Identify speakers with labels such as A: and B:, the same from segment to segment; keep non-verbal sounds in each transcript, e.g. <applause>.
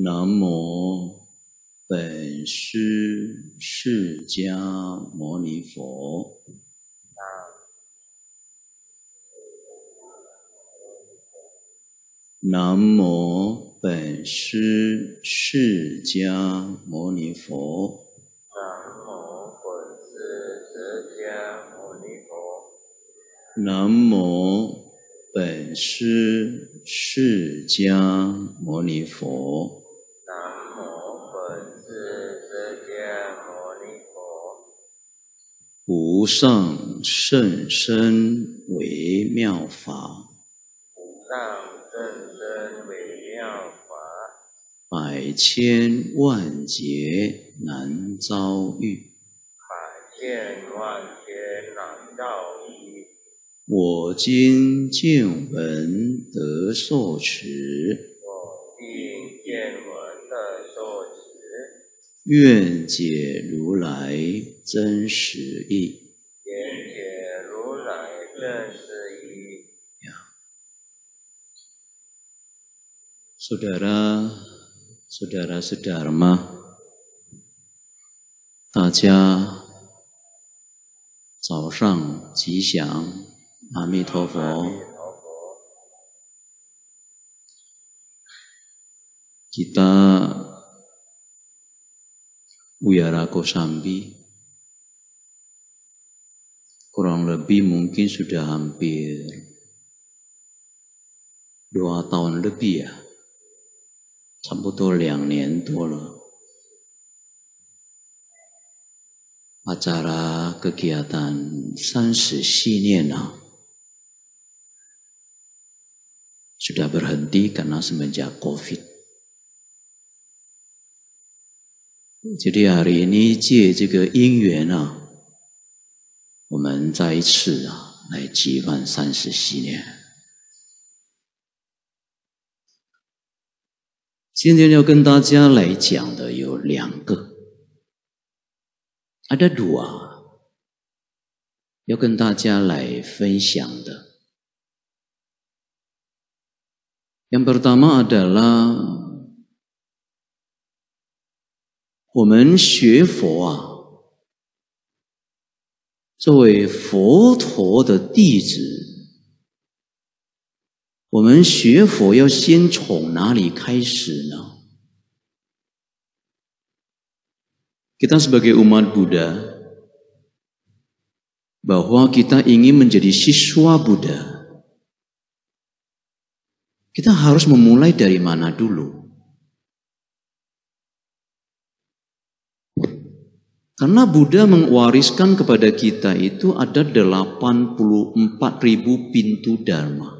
A: 南无本师释迦牟尼佛。南无本师释迦牟尼佛。南无本师释迦牟尼佛。南无本师释迦牟尼佛。无上甚深微妙法，无上甚深微妙法，百千万劫难遭遇，百千万劫难遭遇。我今见闻得受持，我今见闻得受持。愿解如来。真实意。一如来真实义。呀，苏达拉，苏达拉，苏达玛，阿 ja，早上吉祥，阿弥陀佛。
B: 其他乌佛。kita y a r a k sambi kurang lebih mungkin sudah hampir dua tahun lebih ya. dua yang nientul. Acara kegiatan sansi siniena sudah berhenti karena semenjak COVID. Jadi hari ini cie juga 因缘啊，我们再一次啊来祭奠三十系列。今天要跟大家来讲的有两个，Ada 啊，要跟大家来分享的。Yang pertama adalah，我们学佛啊。作为佛陀的弟子，我们学佛要先从哪里开始呢？kita sebagai umat Buddha bahwa kita ingin menjadi siswa Buddha kita harus memulai dari mana dulu. Karena Buddha mewariskan kepada kita itu ada 84.000 pintu Dharma.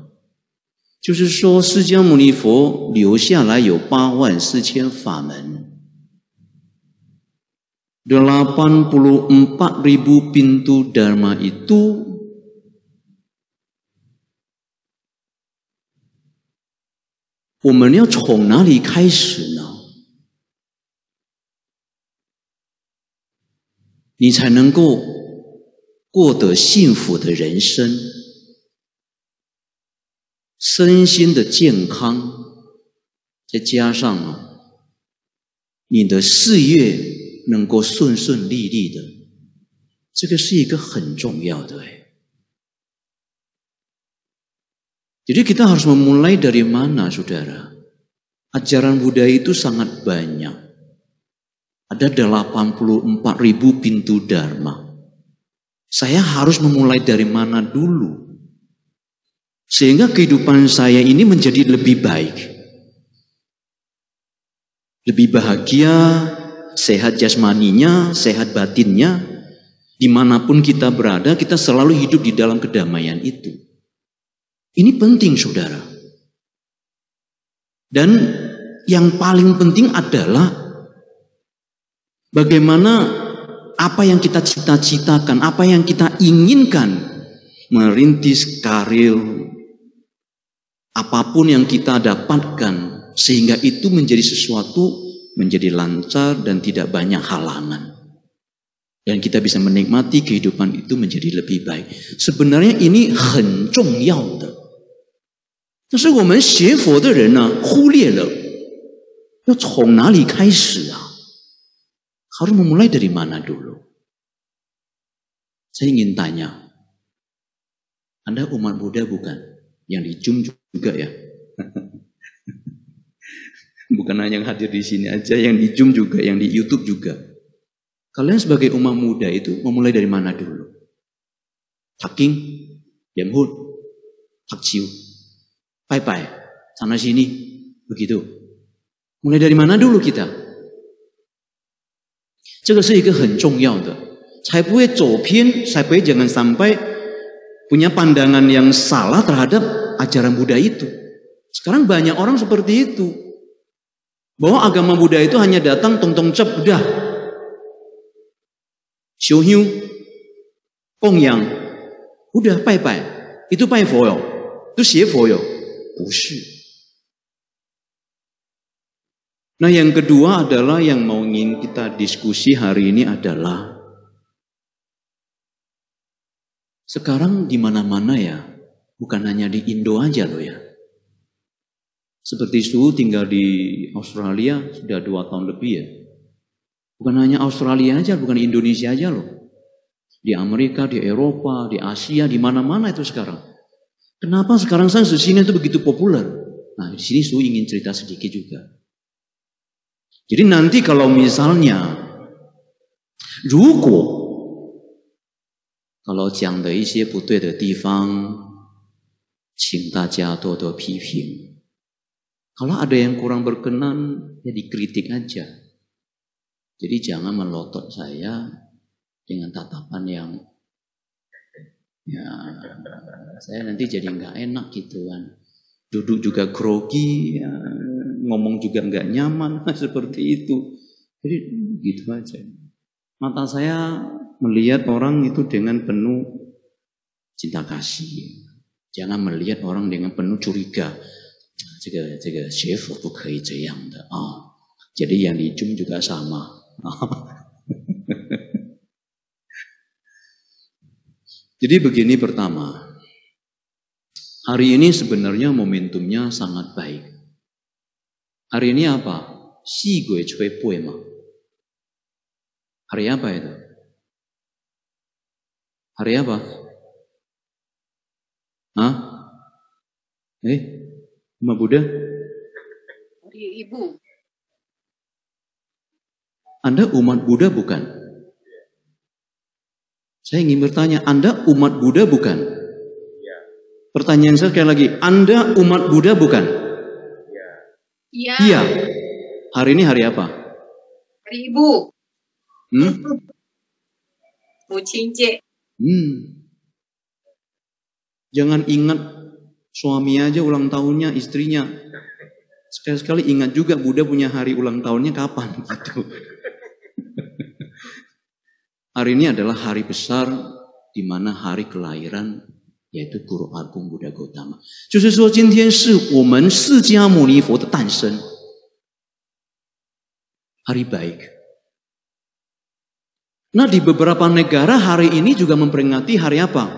B: 就是说，释迦牟尼佛留下来有八万四千法门，84 ribu pintu dharma itu Kita harus 你才能够过得幸福的人生，身心的健康，再加上啊，你的事业能够顺顺利利的，这个是一个很重要的。jadi kita harus memulai dari mana, saudara? ajaran budaya itu sangat banyak. Ada 84 ribu pintu Dharma. Saya harus memulai dari mana dulu? Sehingga kehidupan saya ini menjadi lebih baik. Lebih bahagia, sehat jasmaninya, sehat batinnya. Dimanapun kita berada, kita selalu hidup di dalam kedamaian itu. Ini penting saudara. Dan yang paling penting adalah Bagaimana apa yang kita cita-citakan, apa yang kita inginkan merintis karir apapun yang kita dapatkan sehingga itu menjadi sesuatu menjadi lancar dan tidak banyak halangan. Dan kita bisa menikmati kehidupan itu menjadi lebih baik. Sebenarnya ini penting. Tapi 很重要的。但是我们学佛的人呢，忽略了要从哪里开始啊？harus memulai dari mana dulu? Saya ingin tanya, Anda umat Buddha bukan? Yang di juga ya? <laughs> bukan hanya yang hadir di sini aja, yang di Jum juga, yang di Youtube juga. Kalian sebagai umat muda itu memulai dari mana dulu? Taking, Yamhud, Takciu, Pai Pai, sana sini, begitu. Mulai dari mana dulu kita? 这个是一个很重要的，才不会走偏，才不会 jangan sampai punya pandangan yang salah terhadap ajaran Buddha itu. Sekarang banyak orang seperti itu. Bahwa agama Buddha itu hanya datang tong-tong cep, udah. Shouhyu, kongyang, udah pai pai, itu pai foyo, itu xie foyo. Bukan. Nah, yang kedua adalah yang mau ingin kita diskusi hari ini adalah sekarang di mana-mana ya, bukan hanya di Indo aja loh ya. Seperti Su tinggal di Australia sudah dua tahun lebih ya. Bukan hanya Australia aja, bukan Indonesia aja loh. Di Amerika, di Eropa, di Asia, di mana-mana itu sekarang. Kenapa sekarang saya sini itu begitu populer? Nah, di sini Su ingin cerita sedikit juga jadi nanti kalau misalnya, jika kalau ada yang kurang berkenan, ya dikritik aja. Jadi jangan melotot saya
A: dengan tatapan yang ya saya nanti
B: jadi nggak enak gitu kan. Duduk juga grogi, ya, ngomong juga nggak nyaman <laughs> seperti itu. Jadi gitu aja. Mata saya melihat orang itu dengan penuh cinta kasih. Jangan melihat orang dengan penuh curiga. Oh, jadi yang dicium juga sama. <laughs> Jadi begini pertama. Hari ini sebenarnya momentumnya sangat baik hari ini apa? Si gue cuy poema. Hari apa itu? Hari apa? Hah? Eh? Ma Buddha?
A: Hari Ibu.
B: Anda umat Buddha bukan? Saya ingin bertanya, Anda umat Buddha bukan? Iya. Pertanyaan saya sekali lagi, Anda umat Buddha bukan? Iya. Iya. Hari ini hari apa? Hari Ibu. Hmm?
A: Mucinje.
B: Hmm. Jangan ingat suami aja ulang tahunnya, istrinya. Sekali-sekali ingat juga Buddha punya hari ulang tahunnya kapan <laughs> gitu. hari ini adalah hari besar di mana hari kelahiran yaitu Guru Agung Buddha Gautama。就是说，今天是我们释迦牟尼佛的诞生。Hari Baik。Nah di beberapa negara hari ini juga memperingati hari apa?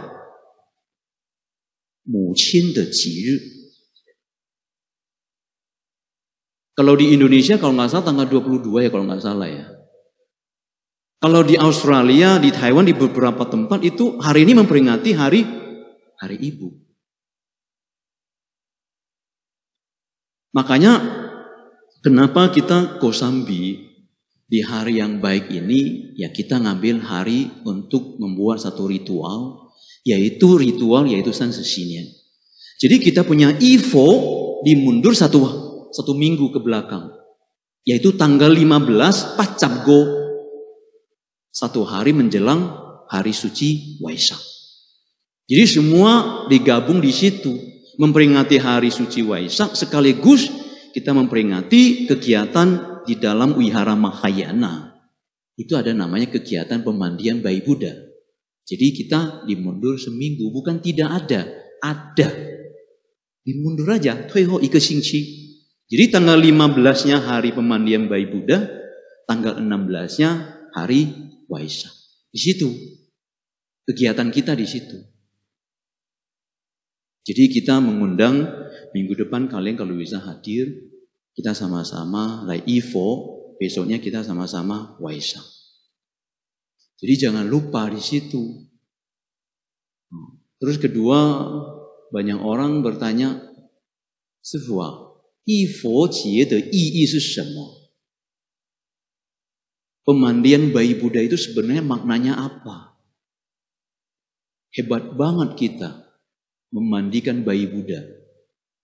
B: Mucin de Jiru. Kalau di Indonesia kalau nggak salah tanggal 22 ya kalau nggak salah ya. Kalau di Australia, di Taiwan, di beberapa tempat itu hari ini memperingati hari hari ibu. Makanya kenapa kita kosambi di hari yang baik ini ya kita ngambil hari untuk membuat satu ritual yaitu ritual yaitu san sesinian. Jadi kita punya Ivo dimundur satu satu minggu ke belakang yaitu tanggal 15 Pacabgo satu hari menjelang hari suci Waisak. Jadi semua digabung di situ. Memperingati hari suci Waisak sekaligus kita memperingati kegiatan di dalam wihara Mahayana. Itu ada namanya kegiatan pemandian bayi Buddha. Jadi kita dimundur seminggu, bukan tidak ada, ada. Dimundur aja, toiho ike singci. Jadi tanggal 15-nya hari pemandian bayi Buddha, tanggal 16-nya hari Waisak. Di situ, kegiatan kita di situ. Jadi kita mengundang minggu depan kalian kalau bisa hadir, kita sama-sama like Ivo, besoknya kita sama-sama Waisak. Jadi jangan lupa di situ. Terus kedua, banyak orang bertanya, Sifu ah, Pemandian bayi Buddha itu sebenarnya maknanya apa? Hebat banget kita memandikan bayi Buddha.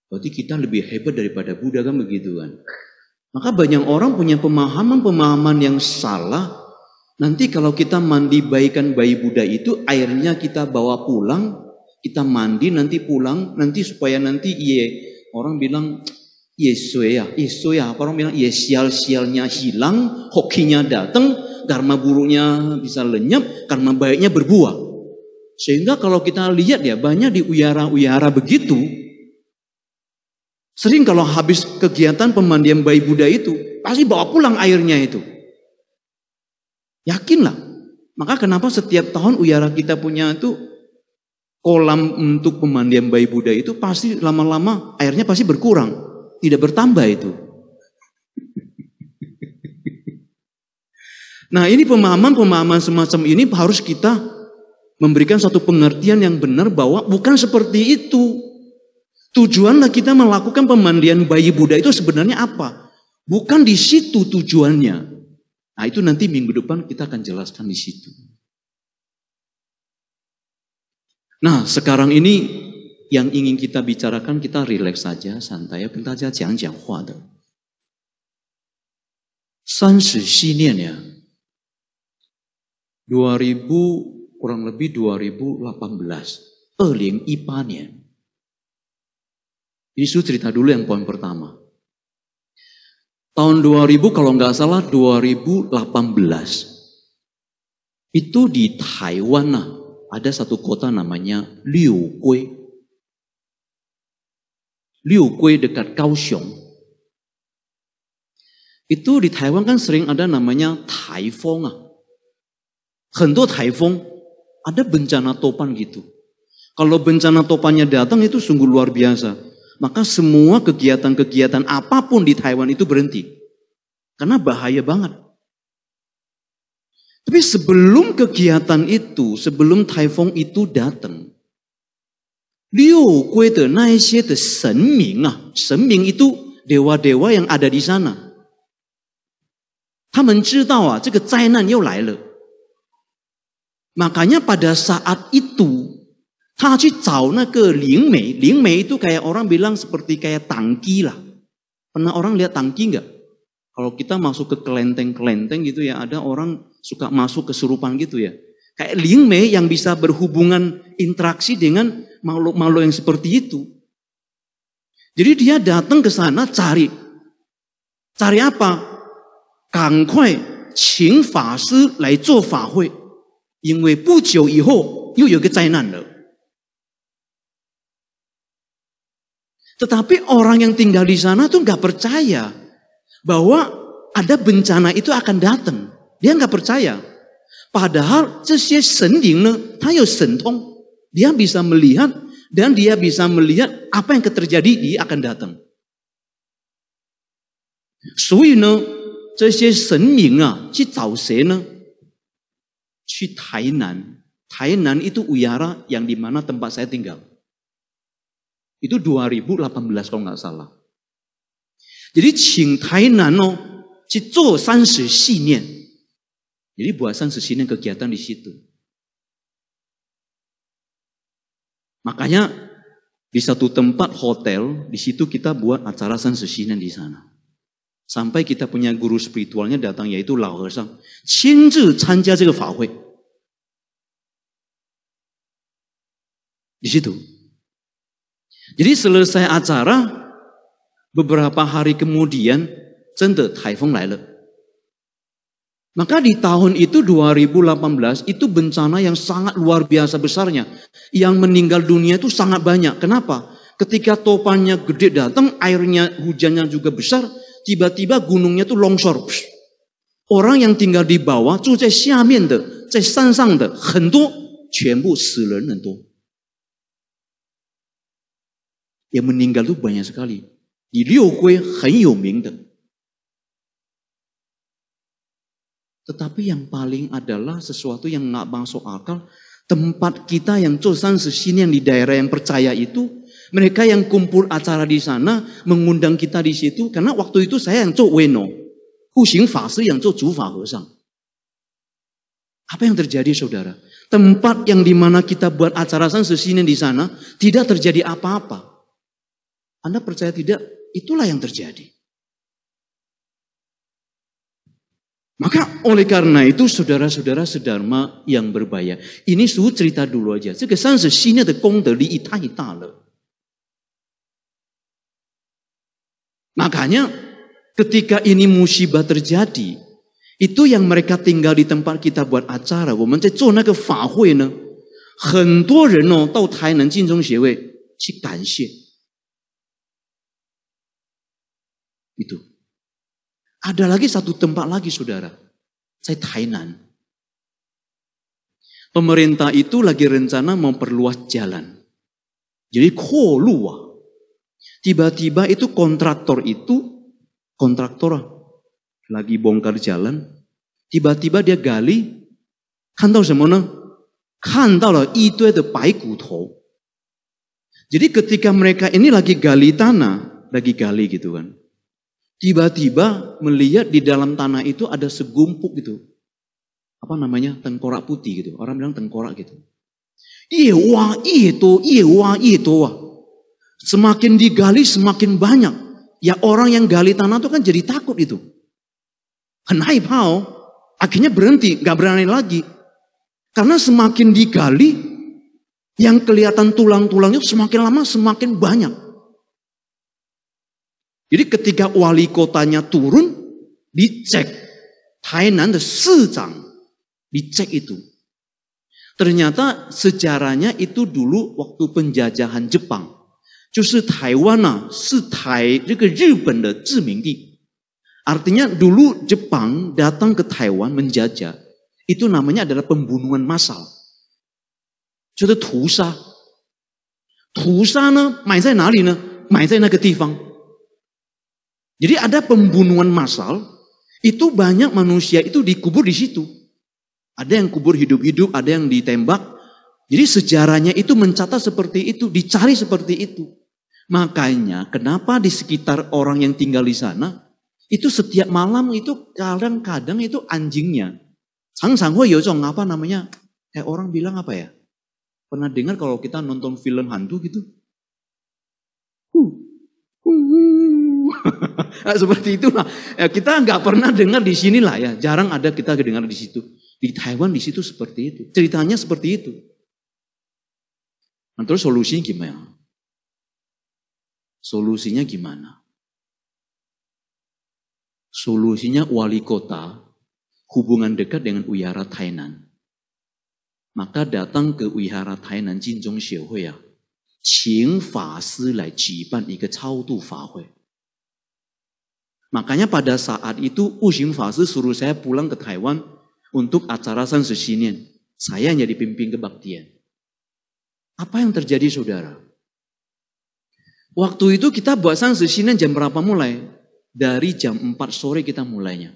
B: Berarti kita lebih hebat daripada Buddha kan begitu kan. Maka banyak orang punya pemahaman-pemahaman yang salah. Nanti kalau kita mandi baikan bayi Buddha itu airnya kita bawa pulang, kita mandi nanti pulang, nanti supaya nanti iya orang bilang Yesu ya, Yesu ya, apa orang bilang ya sial-sialnya hilang, hokinya datang, karma buruknya bisa lenyap, karma baiknya berbuah. Sehingga kalau kita lihat ya banyak di uyara-uyara begitu. Sering kalau habis kegiatan pemandian bayi Buddha itu pasti bawa pulang airnya itu. Yakinlah. Maka kenapa setiap tahun uyara kita punya itu kolam untuk pemandian bayi Buddha itu pasti lama-lama airnya pasti berkurang. Tidak bertambah itu. Nah ini pemahaman-pemahaman semacam ini harus kita memberikan satu pengertian yang benar bahwa bukan seperti itu. Tujuanlah kita melakukan pemandian bayi Buddha itu sebenarnya apa? Bukan di situ tujuannya. Nah itu nanti minggu depan kita akan jelaskan di situ. Nah sekarang ini yang ingin kita bicarakan kita rileks saja, santai. Ya, kita aja jangan si ya. 2000 kurang lebih 2018. Early ipanya ini sudah cerita dulu yang poin pertama. Tahun 2000 kalau nggak salah 2018 itu di Taiwan nah, ada satu kota namanya Liu Kui dekat Kaohsiung. Itu di Taiwan kan sering ada namanya taifong ah. Taifong ada bencana topan gitu. Kalau bencana topannya datang itu sungguh luar biasa. Maka semua kegiatan-kegiatan apapun di Taiwan itu berhenti. Karena bahaya banget. Tapi sebelum kegiatan itu, sebelum Taifong itu datang, Liu kue de na xie de sen ming ah, itu dewa-dewa yang ada di sana. 他们知道啊，这个灾难又来了。Makanya pada saat itu, ta ke lingmei. itu kayak orang bilang seperti kayak tangki lah. Pernah orang lihat tangki nggak? Kalau kita masuk ke kelenteng-kelenteng gitu ya, ada orang suka masuk kesurupan gitu ya. Kayak lingmei yang bisa berhubungan interaksi dengan makhluk-makhluk yang seperti itu. Jadi dia datang ke sana cari. Cari apa? hui. 因为不久以后又有个灾难了。Tetapi orang yang tinggal di sana tuh nggak percaya bahwa ada bencana itu akan datang. Dia nggak percaya. Padahal sesuai sending, tayo sentong. Dia bisa melihat dan dia bisa melihat apa yang terjadi dia akan datang. ne, 所以呢，这些神明啊，去找谁呢？去台南。Tainan itu Uyara yang di mana tempat saya tinggal. Itu 2018 kalau nggak salah. Jadi Qing Tainan oh, Cizu San Nian. Jadi buat San Nian kegiatan di situ. Makanya di satu tempat hotel, di situ kita buat acara San Nian di sana. Sampai kita punya guru spiritualnya datang yaitu Lao He Sang. Di situ. Jadi selesai acara, beberapa hari kemudian, cende typhoon Laila. Maka di tahun itu 2018 itu bencana yang sangat luar biasa besarnya. Yang meninggal dunia itu sangat banyak. Kenapa? Ketika topannya gede datang, airnya hujannya juga besar, Tiba-tiba gunungnya tuh longsor. Orang yang tinggal di bawah, meninggal itu banyak sekali. Di Liu di yang paling adalah sesuatu yang nggak masuk akal. Tempat kita yang Zhou sesini yang di daerah yang percaya itu mereka yang kumpul acara di sana mengundang kita di situ karena waktu itu saya yang cok weno. Kusing fase yang hosang. Apa yang terjadi saudara? Tempat yang dimana kita buat acara sana sesini di sana tidak terjadi apa-apa. Anda percaya tidak? Itulah yang terjadi. Maka oleh karena itu saudara-saudara sedharma yang berbahaya. Ini suhu cerita dulu aja. 这个三十七年的功德利益太大了。Makanya ketika ini musibah terjadi, itu yang mereka tinggal di tempat kita buat acara. Itu. Ada lagi satu tempat lagi saudara, saya Tainan. Pemerintah itu lagi rencana memperluas jalan. Jadi koluah Tiba-tiba itu kontraktor itu, kontraktor lagi bongkar jalan, tiba-tiba dia gali, kan semuanya, kan lah itu ada baik kuto. Jadi ketika mereka ini lagi gali tanah, lagi gali gitu kan. Tiba-tiba melihat di dalam tanah itu ada segumpuk gitu. Apa namanya? Tengkorak putih gitu. Orang bilang tengkorak gitu. Iya wah, iya, itu, iya wah, itu wah. Semakin digali semakin banyak. Ya orang yang gali tanah itu kan jadi takut itu. Kenai kan pau. Akhirnya berhenti, gak berani lagi. Karena semakin digali, yang kelihatan tulang-tulangnya semakin lama semakin banyak. Jadi ketika wali kotanya turun, dicek. Tainan de sejang dicek itu. Ternyata sejarahnya itu dulu waktu penjajahan Jepang. 就是台湾呐、ah, 是台这个日本的殖民地。Artinya dulu Jepang datang ke Taiwan menjajah, itu namanya adalah pembunuhan massal, tusa, jadi ada pembunuhan massal, itu banyak manusia itu dikubur di situ. Ada yang kubur hidup-hidup, ada yang ditembak. Jadi sejarahnya itu mencatat seperti itu, dicari seperti itu. Makanya kenapa di sekitar orang yang tinggal di sana itu setiap malam itu kadang-kadang itu anjingnya. Sang sang yozong apa namanya? Kayak eh, orang bilang apa ya? Pernah dengar kalau kita nonton film hantu gitu?
A: <laughs>
B: Nah, seperti itulah. Ya, kita nggak pernah dengar di sini lah ya. Jarang ada kita kedengar di situ. Di Taiwan di situ seperti itu. Ceritanya seperti itu. Nah, terus solusinya gimana? Solusinya gimana? Solusinya wali kota hubungan dekat dengan Wihara Tainan. Maka datang ke Wihara Tainan Jinzhong Xiehui ya, Qing Fa Si lai jiban ike cao fa hui. Makanya pada saat itu Uxing Fa Si suruh saya pulang ke Taiwan untuk acara San Sesinian. Saya hanya dipimpin kebaktian. Apa yang terjadi saudara? Waktu itu kita buat sang sesinan jam berapa mulai? Dari jam 4 sore kita mulainya.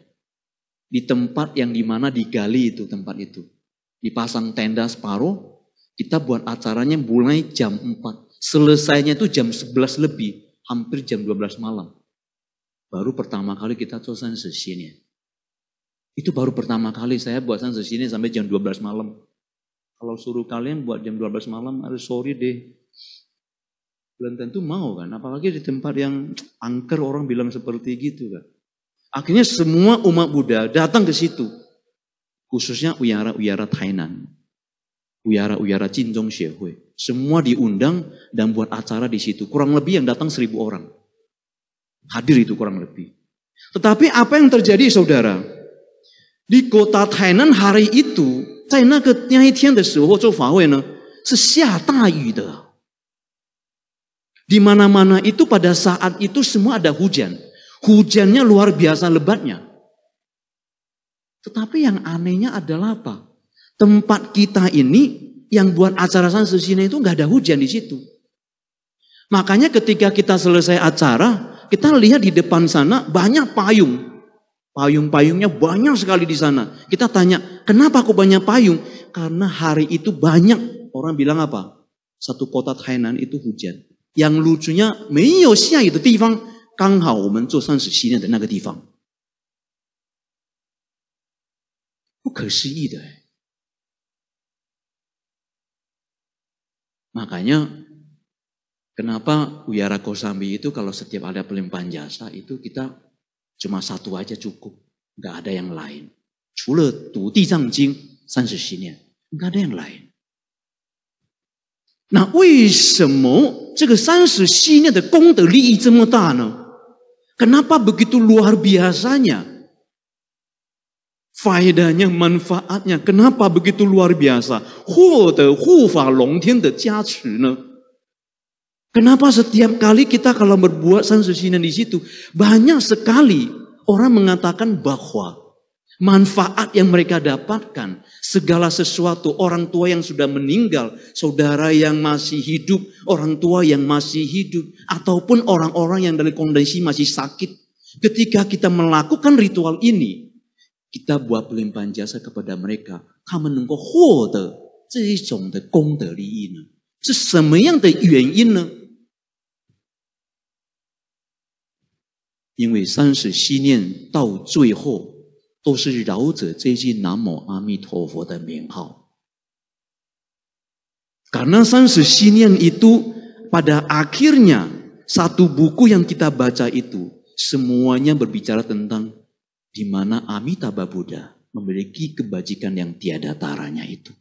B: Di tempat yang dimana digali itu tempat itu. Dipasang tenda separuh, kita buat acaranya mulai jam 4. Selesainya itu jam 11 lebih, hampir jam 12 malam. Baru pertama kali kita selesai sesinya. Itu baru pertama kali saya buat sesinya sampai jam 12 malam. Kalau suruh kalian buat jam 12 malam, harus sorry deh, belum tentu mau kan. Apalagi di tempat yang angker orang bilang seperti gitu kan. Akhirnya semua umat Buddha datang ke situ. Khususnya uyara-uyara Tainan. Uyara-uyara Cinjong Xiehui. Semua diundang dan buat acara di situ. Kurang lebih yang datang seribu orang. Hadir itu kurang lebih. Tetapi apa yang terjadi saudara? Di kota Tainan hari itu, 在那个那一天的时候做法会呢，是下大雨的。di mana-mana itu pada saat itu semua ada hujan. Hujannya luar biasa lebatnya. Tetapi yang anehnya adalah apa? Tempat kita ini yang buat acara sana itu nggak ada hujan di situ. Makanya ketika kita selesai acara, kita lihat di depan sana banyak payung. Payung-payungnya banyak sekali di sana. Kita tanya, kenapa kok banyak payung? Karena hari itu banyak orang bilang apa? Satu kota Hainan itu hujan. Yang 养路主呀，没有下雨的地方，刚好我们做三十七年的那个地方，
A: 不可思议的。
B: Makanya kenapa Wihara Kosambi itu kalau setiap ada pelimpahan jasa itu kita cuma satu aja cukup, nggak ada yang lain. Tidak ada yang lain. Nah, lain。那为什么这个三十系念的功德利益这么大呢？Kenapa begitu luar biasanya? Faedahnya, manfaatnya, kenapa begitu luar biasa? Kenapa setiap kali kita kalau berbuat sansusinan di situ banyak sekali orang mengatakan bahwa manfaat yang mereka dapatkan segala sesuatu, orang tua yang sudah meninggal, saudara yang masih hidup, orang tua yang masih hidup, ataupun orang-orang yang dari kondisi masih sakit. Ketika kita melakukan ritual ini, kita buat pelimpahan jasa kepada mereka. 他们能够获得这一种的功德利益呢？是什么样的原因呢？因为三十七念到最后都是饶者这句“南无阿弥陀佛”的名号。Karena sensasinya itu pada akhirnya satu buku yang kita baca itu semuanya berbicara tentang di mana Amitabha Buddha memiliki kebajikan yang tiada taranya itu.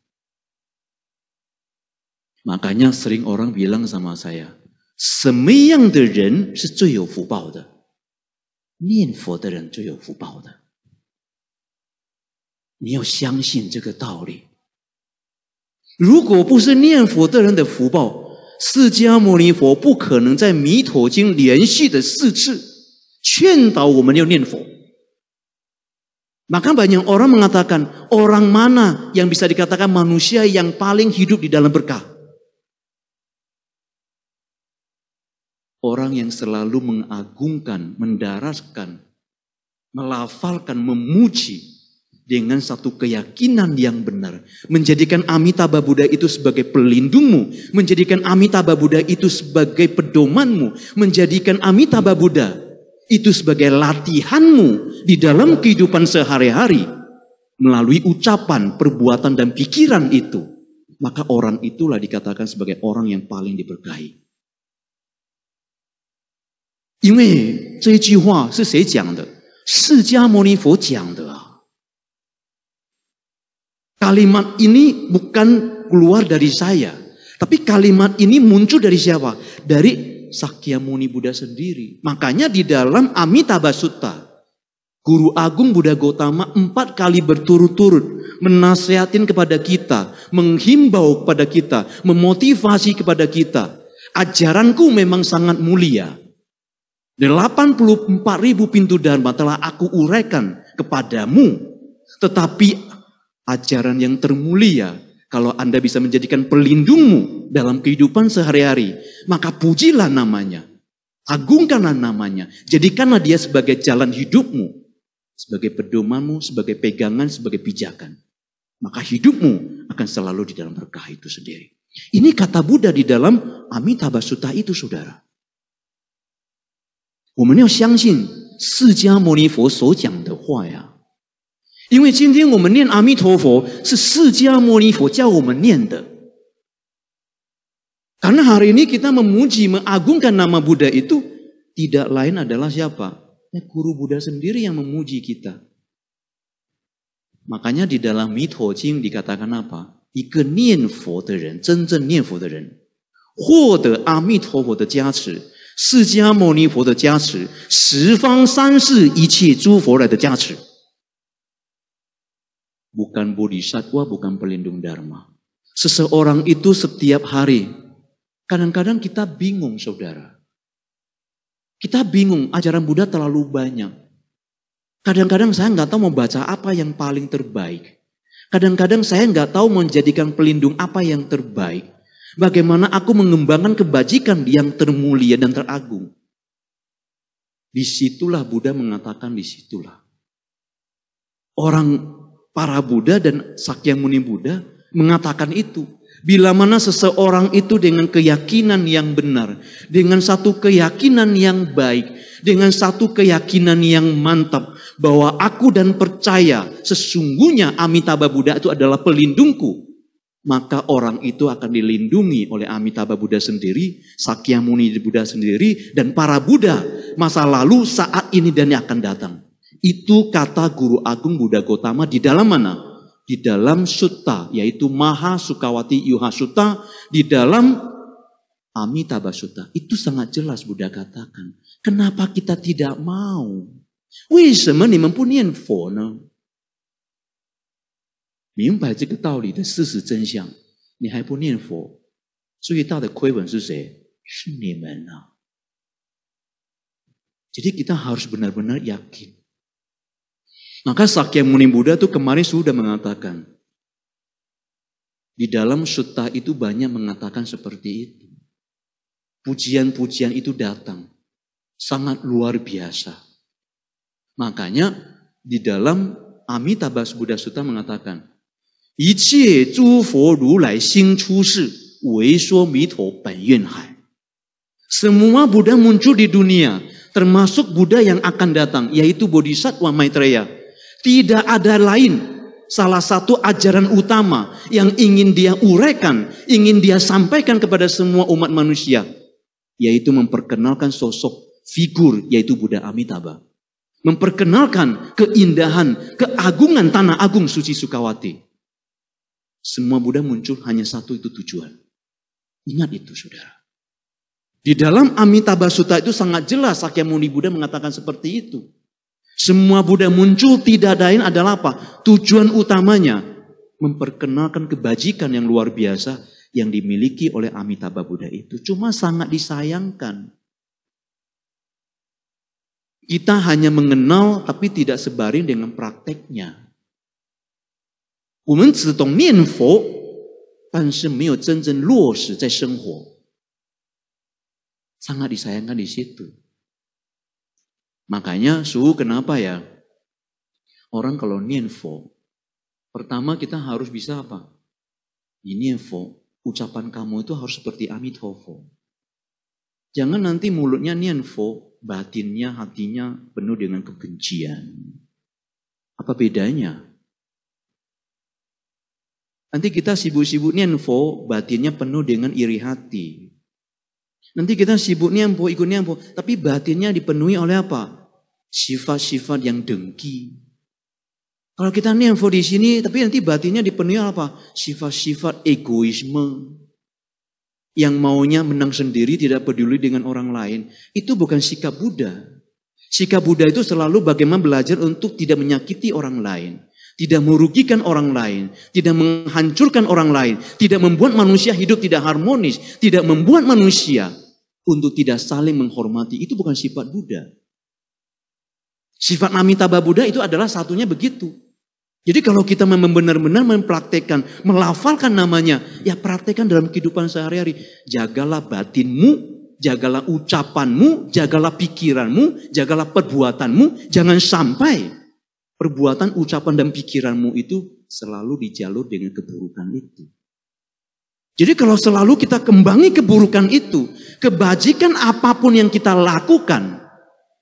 B: Makanya sering orang bilang sama saya, semiyang de ren si zui you fu de. Nian fo de ren zui you fu de. 你要相信这个道理。如果不是念佛的人的福报，释迦牟尼佛不可能在《弥陀经》连续的四次劝导我们要念佛。o r a n y a k orang mengatakan orang mana yang bisa dikatakan manusia yang paling hidup di dalam berkah orang yang selalu mengagungkan, mendaraskan, melafalkan, memuji dengan satu keyakinan yang benar. Menjadikan Amitabha Buddha itu sebagai pelindungmu. Menjadikan Amitabha Buddha itu sebagai pedomanmu. Menjadikan Amitabha Buddha itu sebagai latihanmu di dalam kehidupan sehari-hari. Melalui ucapan, perbuatan, dan pikiran itu. Maka orang itulah dikatakan sebagai orang yang paling diberkahi. 因为这一句话是谁讲的？释迦牟尼佛讲的。Kalimat ini bukan keluar dari saya. Tapi kalimat ini muncul dari siapa? Dari Sakyamuni Buddha sendiri. Makanya di dalam Amitabha Sutta, Guru Agung Buddha Gautama empat kali berturut-turut menasehatin kepada kita, menghimbau kepada kita, memotivasi kepada kita. Ajaranku memang sangat mulia. Delapan puluh empat ribu pintu Dharma telah aku uraikan kepadamu. Tetapi ajaran yang termulia. Kalau Anda bisa menjadikan pelindungmu dalam kehidupan sehari-hari, maka pujilah namanya. Agungkanlah namanya. Jadikanlah dia sebagai jalan hidupmu. Sebagai pedomanmu, sebagai pegangan, sebagai pijakan. Maka hidupmu akan selalu di dalam berkah itu sendiri. Ini kata Buddha di dalam Amitabha Sutta itu saudara. 我们要相信释迦牟尼佛所讲的话呀，因为今天我们念阿弥陀佛，是释迦牟尼佛教我们念的。Kan a hari, nikita m memuji nama g g g u n n n k a a Buddha itu tidak lain adalah siapa, guru Buddha sendiri yang memuji kita. Makanya di dalam m i t a b h a di katakanlah, satu 念佛的人，真正念佛的人，获得阿弥陀佛的加持，释迦牟尼佛的加持，十方三世一切诸佛来的加持。bukan bodhisatwa, bukan pelindung dharma. Seseorang itu setiap hari, kadang-kadang kita bingung saudara. Kita bingung, ajaran Buddha terlalu banyak. Kadang-kadang saya nggak tahu membaca apa yang paling terbaik. Kadang-kadang saya nggak tahu menjadikan pelindung apa yang terbaik. Bagaimana aku mengembangkan kebajikan yang termulia dan teragung. Disitulah Buddha mengatakan disitulah. Orang para Buddha dan Sakyamuni Buddha mengatakan itu. Bila mana seseorang itu dengan keyakinan yang benar, dengan satu keyakinan yang baik, dengan satu keyakinan yang mantap bahwa aku dan percaya sesungguhnya Amitabha Buddha itu adalah pelindungku, maka orang itu akan dilindungi oleh Amitabha Buddha sendiri, Sakyamuni Buddha sendiri, dan para Buddha masa lalu saat ini dan yang akan datang. Itu kata Guru Agung Buddha Gotama di dalam mana? Di dalam sutta, yaitu Maha Sukawati Yuha Sutta, di dalam Amitabha Sutta. Itu sangat jelas Buddha katakan. Kenapa kita tidak mau? Wisma ni mempunyai fo kita harus benar-benar yakin maka Sakyamuni Buddha itu kemarin sudah mengatakan, di dalam sutta itu banyak mengatakan seperti itu. Pujian-pujian itu datang. Sangat luar biasa. Makanya di dalam Amitabha Buddha Sutta mengatakan, Xing Chu Shi Wei Shuo Mi Hai. Semua Buddha muncul di dunia, termasuk Buddha yang akan datang, yaitu Bodhisattva Maitreya tidak ada lain salah satu ajaran utama yang ingin dia uraikan, ingin dia sampaikan kepada semua umat manusia, yaitu memperkenalkan sosok figur yaitu Buddha Amitabha. Memperkenalkan keindahan, keagungan tanah agung suci Sukawati. Semua Buddha muncul hanya satu itu tujuan. Ingat itu saudara. Di dalam Amitabha Sutta itu sangat jelas Sakyamuni Buddha mengatakan seperti itu. Semua Buddha muncul tidak lain adalah apa? Tujuan utamanya memperkenalkan kebajikan yang luar biasa yang dimiliki oleh Amitabha Buddha itu. Cuma sangat disayangkan. Kita hanya mengenal tapi tidak sebaring dengan prakteknya. Sangat disayangkan di situ. Makanya suhu kenapa ya? Orang kalau nienfo, pertama kita harus bisa apa? ini nienfo, ucapan kamu itu harus seperti amit amitofo. Jangan nanti mulutnya nienfo, batinnya, hatinya penuh dengan kebencian. Apa bedanya? Nanti kita sibuk-sibuk nienfo, batinnya penuh dengan iri hati. Nanti kita sibuk nienfo, ikut nienfo, tapi batinnya dipenuhi oleh apa? Sifat-sifat yang dengki. Kalau kita nih info di sini, tapi nanti batinnya dipenuhi apa? Sifat-sifat egoisme. Yang maunya menang sendiri, tidak peduli dengan orang lain. Itu bukan sikap Buddha. Sikap Buddha itu selalu bagaimana belajar untuk tidak menyakiti orang lain tidak merugikan orang lain, tidak menghancurkan orang lain, tidak membuat manusia hidup tidak harmonis, tidak membuat manusia untuk tidak saling menghormati. Itu bukan sifat Buddha. Sifat Namita Babuda itu adalah satunya begitu. Jadi kalau kita memang benar-benar mempraktekkan, melafalkan namanya, ya praktekkan dalam kehidupan sehari-hari. Jagalah batinmu, jagalah ucapanmu, jagalah pikiranmu, jagalah perbuatanmu. Jangan sampai perbuatan, ucapan, dan pikiranmu itu selalu dijalur dengan keburukan itu. Jadi kalau selalu kita kembangi keburukan itu, kebajikan apapun yang kita lakukan,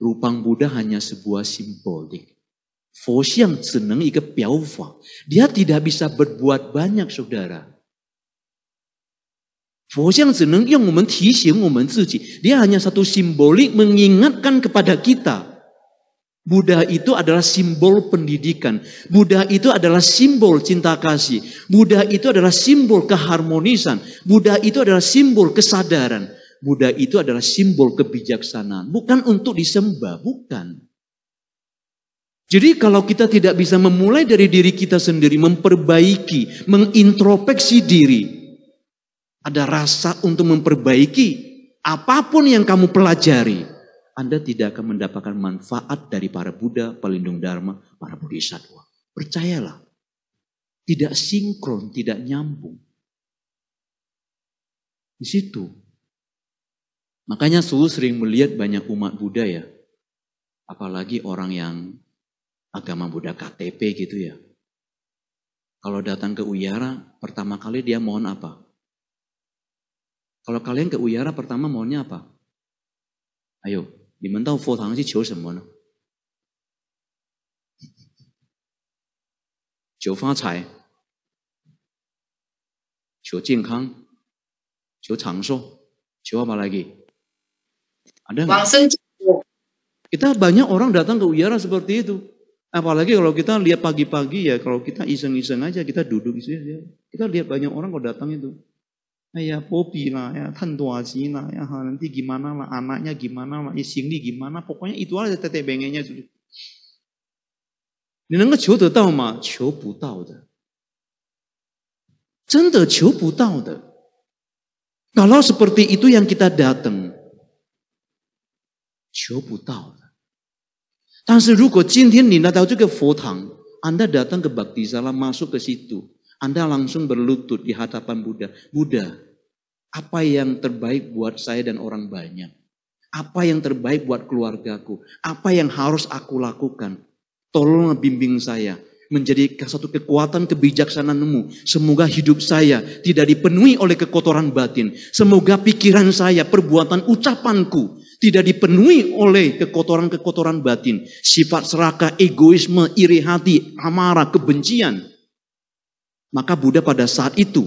B: Rupang Buddha hanya sebuah simbolik. yang seneng ike piaufa. Dia tidak bisa berbuat banyak saudara. Foxiang seneng yang momen yang momen zuji. Dia hanya satu simbolik mengingatkan kepada kita. Buddha itu adalah simbol pendidikan. Buddha itu adalah simbol cinta kasih. Buddha itu adalah simbol keharmonisan. Buddha itu adalah simbol kesadaran. Buddha itu adalah simbol kebijaksanaan, bukan untuk disembah, bukan. Jadi kalau kita tidak bisa memulai dari diri kita sendiri, memperbaiki, mengintrospeksi diri, ada rasa untuk memperbaiki apapun yang kamu pelajari, Anda tidak akan mendapatkan manfaat dari para Buddha, pelindung Dharma, para Bodhisattva. Percayalah, tidak sinkron, tidak nyambung. Di situ Makanya suhu sering melihat banyak umat Buddha ya, apalagi orang yang agama Buddha KTP gitu ya. Kalau datang ke Uyara, pertama kali dia mohon apa? Kalau kalian ke Uyara pertama mohonnya apa? Ayo, di fotang Fo Tang semua. Qiu Shen Fa Cai, Qiu apa lagi? Ada Langsung Kita banyak orang datang ke Uyara seperti itu. Apalagi kalau kita lihat pagi-pagi ya, kalau kita iseng-iseng aja, kita duduk di ya. Kita lihat banyak orang kalau datang itu. Eh, ya, popi lah, ya, tantuasi lah, ya, nanti gimana lah, anaknya gimana lah, ya, di gimana, pokoknya itu aja tetek bengenya. de. Kalau seperti itu yang kita datang, 求不到的。但是如果今天你来到这个佛堂，Anda datang ke Bakti Salam masuk ke situ, Anda langsung berlutut di hadapan Buddha. Buddha, apa yang terbaik buat saya dan orang banyak? Apa yang terbaik buat keluargaku? Apa yang harus aku lakukan? Tolong bimbing saya menjadi satu kekuatan kebijaksanaanmu. Semoga hidup saya tidak dipenuhi oleh kekotoran batin. Semoga pikiran saya, perbuatan ucapanku tidak dipenuhi oleh kekotoran-kekotoran batin, sifat serakah, egoisme, iri hati, amarah, kebencian. Maka Buddha pada saat itu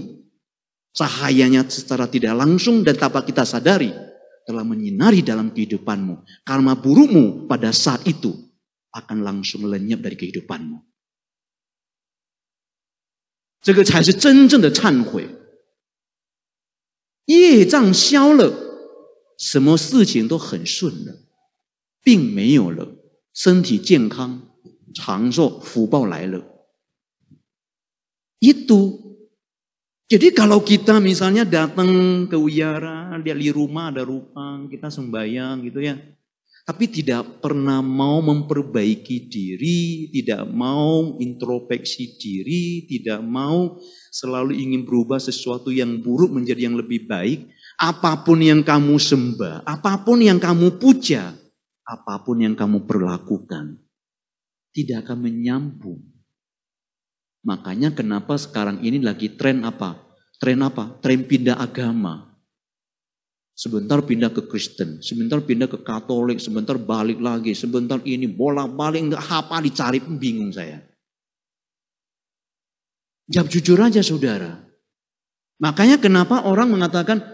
B: cahayanya secara tidak langsung dan tanpa kita sadari telah menyinari dalam kehidupanmu. Karma burukmu pada saat itu akan langsung lenyap dari kehidupanmu. adalah 这个才是真正的忏悔。业障消了，什么事情都很顺了，病没有了，身体健康、长寿、福报来了。Itu. Jadi kalau kita misalnya datang ke wiara lihat di rumah ada rupang, kita sembahyang gitu ya. Tapi tidak pernah mau memperbaiki diri, tidak mau introspeksi diri, tidak mau selalu ingin berubah sesuatu yang buruk menjadi yang lebih baik, Apapun yang kamu sembah, apapun yang kamu puja, apapun yang kamu perlakukan, tidak akan menyambung. Makanya kenapa sekarang ini lagi tren apa? Tren apa? Tren pindah agama. Sebentar pindah ke Kristen, sebentar pindah ke Katolik, sebentar balik lagi, sebentar ini bolak-balik nggak apa dicari bingung saya. Jawab jujur aja saudara. Makanya kenapa orang mengatakan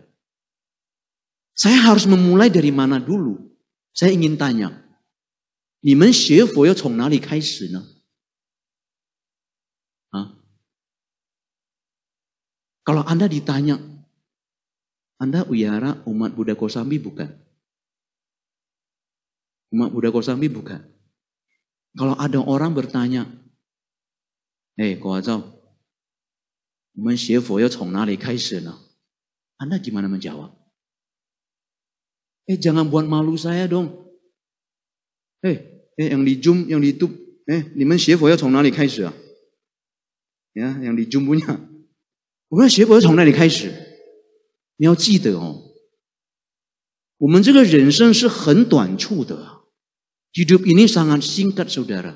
B: Saya harus memulai dari mana dulu? Saya ingin tanya, Kalau Anda ditanya, Anda uyara umat Buddha Kosambi bukan? Umat Buddha Kosambi bukan? Kalau ada orang bertanya, Eh, hey, Kowazau, Anda gimana menjawab? Eh jangan buat malu saya dong. Eh, eh yang di Zoom, yang di YouTube, eh, ni men yang di Zoom Hidup ini sangat singkat saudara.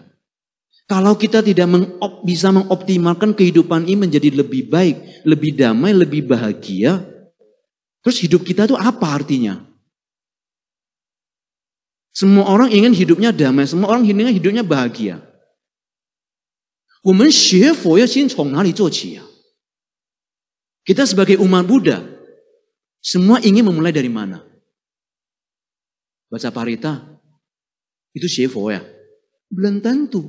B: Kalau kita tidak mengop, bisa mengoptimalkan kehidupan ini menjadi lebih baik, lebih damai, lebih bahagia, terus hidup kita itu apa artinya? Semua orang ingin hidupnya damai, semua orang ingin hidupnya bahagia. Ya. Kita sebagai umat Buddha, semua ingin memulai dari mana? Baca parita, itu syefo ya? Belum tentu.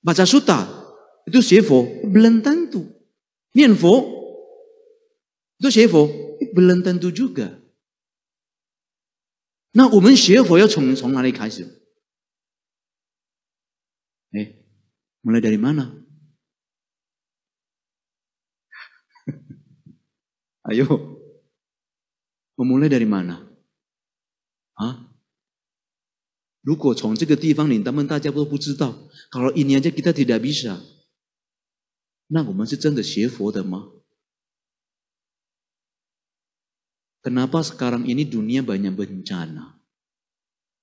B: Baca suta, itu syefo, belum tentu. Nienfo, itu syefo, belum tentu juga. 那我们学佛要从从哪里开始？哎我们来 a 里 dari <laughs> 我们来 a 里 y o 啊？如果从这个地方，领，他们大家都不知道，搞了一年就给他 t 提达比舍，那我们是真的学佛的吗？Kenapa sekarang ini dunia banyak bencana?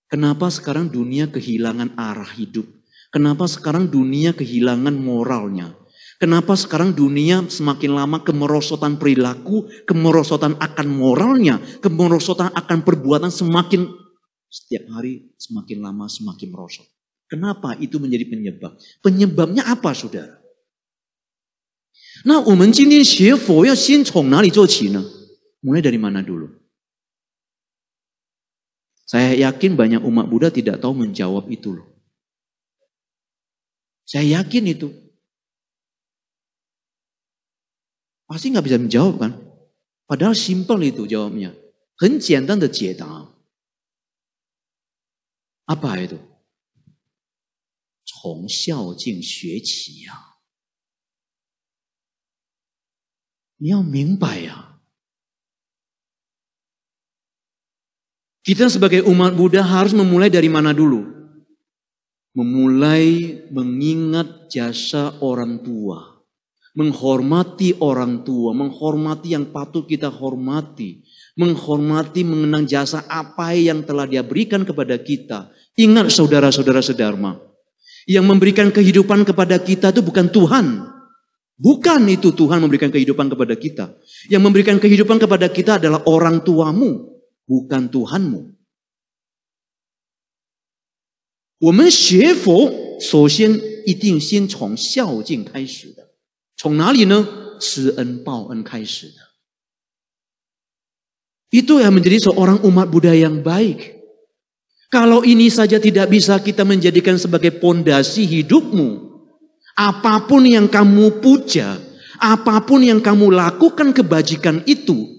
B: Kenapa sekarang dunia kehilangan arah hidup? Kenapa sekarang dunia kehilangan moralnya? Kenapa sekarang dunia semakin lama kemerosotan perilaku, kemerosotan akan moralnya, kemerosotan akan perbuatan semakin setiap hari semakin lama semakin merosot. Kenapa itu menjadi penyebab? Penyebabnya apa saudara? Nah, 我们今天学佛要先从哪里做起呢？Mulai dari mana dulu? Saya yakin banyak umat Buddha tidak tahu menjawab itu loh. Saya yakin itu. Pasti nggak bisa menjawab kan? Padahal simpel itu jawabnya. Hen de Apa itu? Chong xiao jing xue qi ya. Kita sebagai umat Buddha harus memulai dari mana dulu? Memulai mengingat jasa orang tua. Menghormati orang tua, menghormati yang patut kita hormati. Menghormati mengenang jasa apa yang telah dia berikan kepada kita. Ingat saudara-saudara sedharma. Yang memberikan kehidupan kepada kita itu bukan Tuhan. Bukan itu Tuhan memberikan kehidupan kepada kita. Yang memberikan kehidupan kepada kita adalah orang tuamu bukan Tuhanmu. Itu yang menjadi seorang umat Buddha yang baik. Kalau ini saja tidak bisa kita menjadikan sebagai pondasi hidupmu, apapun yang kamu puja, apapun yang kamu lakukan kebajikan itu,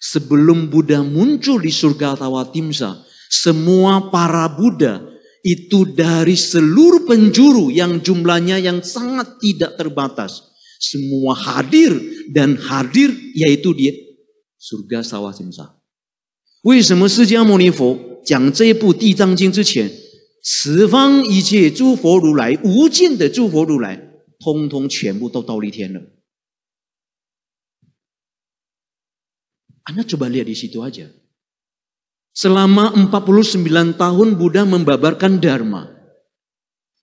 B: Sebelum Buddha muncul di surga Tawatimsa, semua para Buddha itu dari seluruh penjuru yang jumlahnya yang sangat tidak terbatas. Semua hadir dan hadir yaitu di surga Sawasimsa. Kenapa? Anda coba lihat di situ aja. Selama 49 tahun Buddha membabarkan Dharma.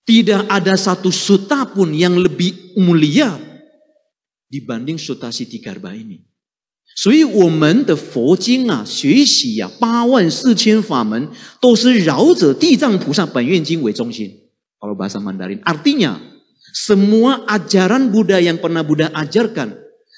B: Tidak ada satu suta pun yang lebih mulia dibanding suta Siddhikarba ini. woman the Kalau bahasa Mandarin, artinya semua ajaran Buddha yang pernah Buddha ajarkan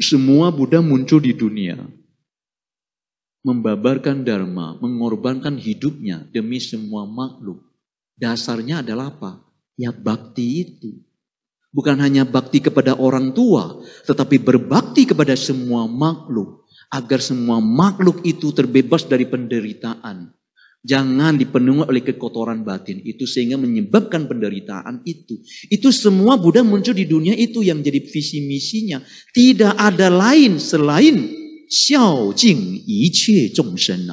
B: semua Buddha muncul di dunia. Membabarkan Dharma, mengorbankan hidupnya demi semua makhluk. Dasarnya adalah apa? Ya bakti itu. Bukan hanya bakti kepada orang tua, tetapi berbakti kepada semua makhluk. Agar semua makhluk itu terbebas dari penderitaan. Jangan dipenuhi oleh kekotoran batin itu sehingga menyebabkan penderitaan itu. Itu semua Buddha muncul di dunia itu yang jadi visi misinya. Tidak ada lain selain xiao jing yi qie zhong shen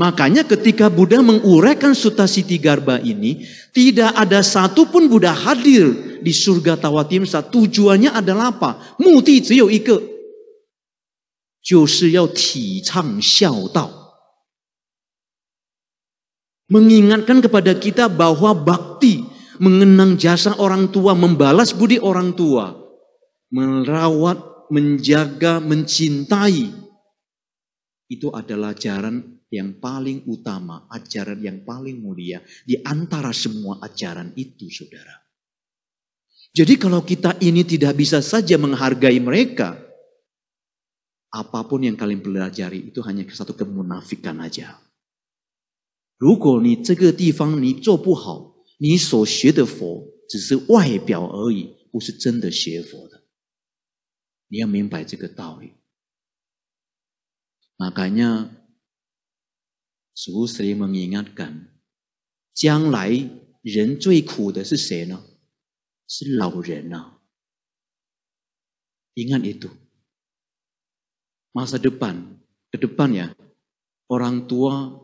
B: Makanya ketika Buddha menguraikan Sutta Garba ini, tidak ada satu pun Buddha hadir di surga Tawatimsa. Tujuannya adalah apa? Muti dao mengingatkan kepada kita bahwa bakti mengenang jasa orang tua, membalas budi orang tua, merawat, menjaga, mencintai. Itu adalah ajaran yang paling utama, ajaran yang paling mulia di antara semua ajaran itu, Saudara. Jadi kalau kita ini tidak bisa saja menghargai mereka, apapun yang kalian pelajari itu hanya satu kemunafikan aja. 如果你这个地方你做不好，你所学的佛只是外表而已，不是真的学佛的，你要明白这个道理。，那怎样？所以我们要记得，将来人最苦的是谁呢？是老人呐。你看一读，masa depan，ke depan ya，orang tua。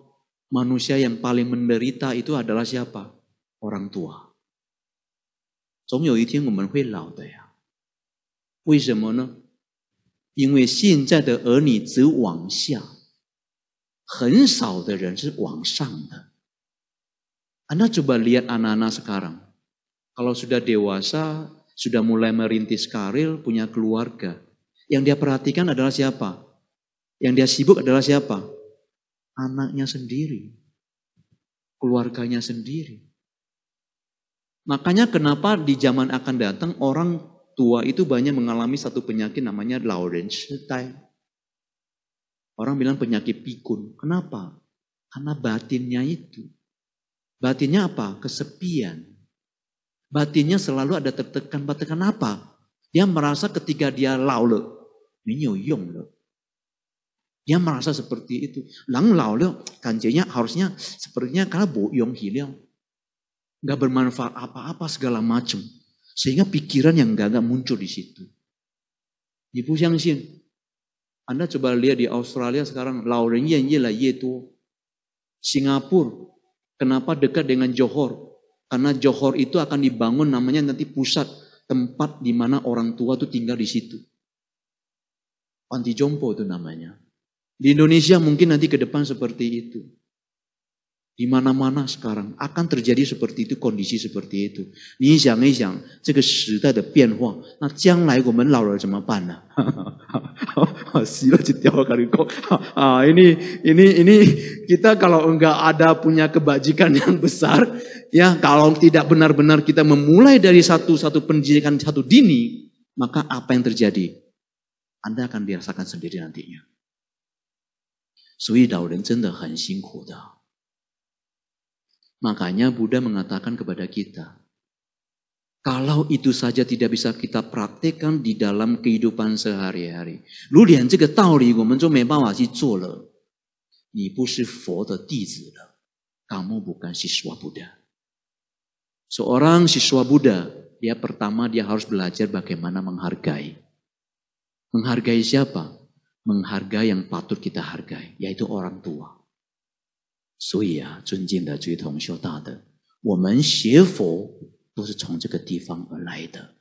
B: manusia yang paling menderita itu adalah siapa? Orang tua. 总有一天我们会老的呀。为什么呢？因为现在的儿女只往下，很少的人是往上的。Anda coba lihat anak-anak sekarang, kalau sudah dewasa, sudah mulai merintis karir, punya keluarga, yang dia perhatikan adalah siapa? Yang dia sibuk adalah siapa? anaknya sendiri, keluarganya sendiri. Makanya kenapa di zaman akan datang orang tua itu banyak mengalami satu penyakit namanya Time. Orang bilang penyakit pikun. Kenapa? Karena batinnya itu. Batinnya apa? Kesepian. Batinnya selalu ada tertekan. Tertekan apa? Dia merasa ketika dia lau le, minyo dia merasa seperti itu. Lang lau leo, kanjenya harusnya sepertinya karena boyong hilang. Gak bermanfaat apa-apa segala macam. Sehingga pikiran yang gagah muncul di situ. ibu siang sih, Anda coba lihat di Australia sekarang. lau ren yen ye la ye Singapura. Kenapa dekat dengan Johor? Karena Johor itu akan dibangun namanya nanti pusat. Tempat di mana orang tua tuh tinggal di situ. Panti jompo itu namanya. Di Indonesia mungkin nanti ke depan seperti itu. Di mana-mana sekarang akan terjadi seperti itu, kondisi seperti itu. 你想一想这个时代的变化，那将来我们老了怎么办呢？死了掉 kali <laughs> kok. <laughs> Ah, ini ini ini kita kalau enggak ada punya kebajikan yang besar, ya kalau tidak benar-benar kita memulai dari satu satu pendidikan satu dini, maka apa yang terjadi? Anda akan dirasakan sendiri nantinya. 所以老人真的很辛苦的。Makanya Buddha mengatakan kepada kita, kalau itu saja tidak bisa kita praktekkan di dalam kehidupan sehari hari Kamu bukan siswa Buddha. Seorang siswa Buddha, dia pertama dia harus belajar bagaimana menghargai. Menghargai siapa? mengharga yang patut kita hargai, yaitu orang tua. 所以啊，尊敬的诸位同学，大德，我们学佛都是从这个地方而来的。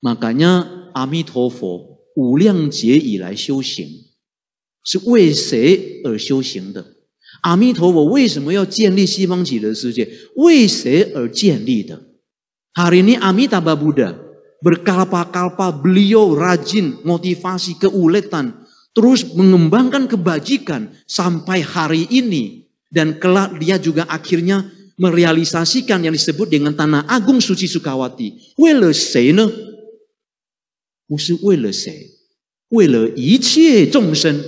B: 那感恩阿弥陀佛无量劫以来修行，是为谁而修行的？阿弥陀佛为什么要建立西方极乐世界？为谁而建立的？哈 a r i ini a m i t a a u d d a berkalpa-kalpa beliau rajin motivasi keuletan terus mengembangkan kebajikan sampai hari ini dan kelak dia juga akhirnya merealisasikan yang disebut dengan tanah agung suci Sukawati. 为了谁呢？不是为了谁，为了一切众生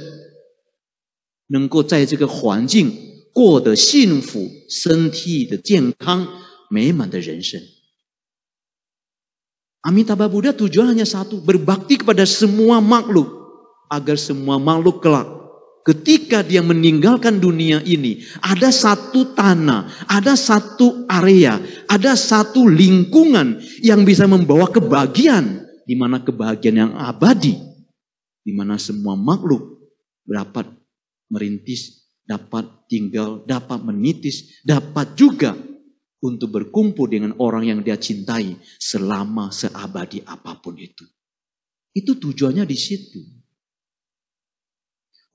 B: 能够在这个环境过得幸福、身体的健康、美满的人生。Amitabha Buddha tujuan hanya satu, berbakti kepada semua makhluk. Agar semua makhluk kelak ketika dia meninggalkan dunia ini, ada satu tanah, ada satu area, ada satu lingkungan yang bisa membawa kebahagiaan, di mana kebahagiaan yang abadi, di mana semua makhluk dapat merintis, dapat tinggal, dapat menitis, dapat juga untuk berkumpul dengan orang yang dia cintai selama seabadi apapun itu. Itu tujuannya di situ.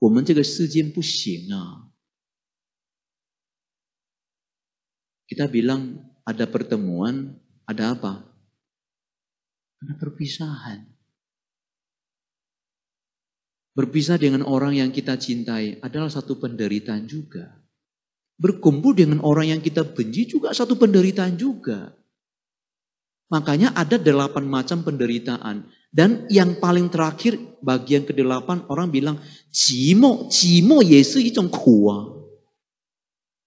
B: Ah. Kita bilang ada pertemuan, ada apa? Ada perpisahan. Berpisah dengan orang yang kita cintai adalah satu penderitaan juga. Berkumpul dengan orang yang kita benci juga satu penderitaan juga. Makanya ada delapan macam penderitaan. Dan yang paling terakhir bagian kedelapan orang bilang cimo, cimo yesu itong kuah.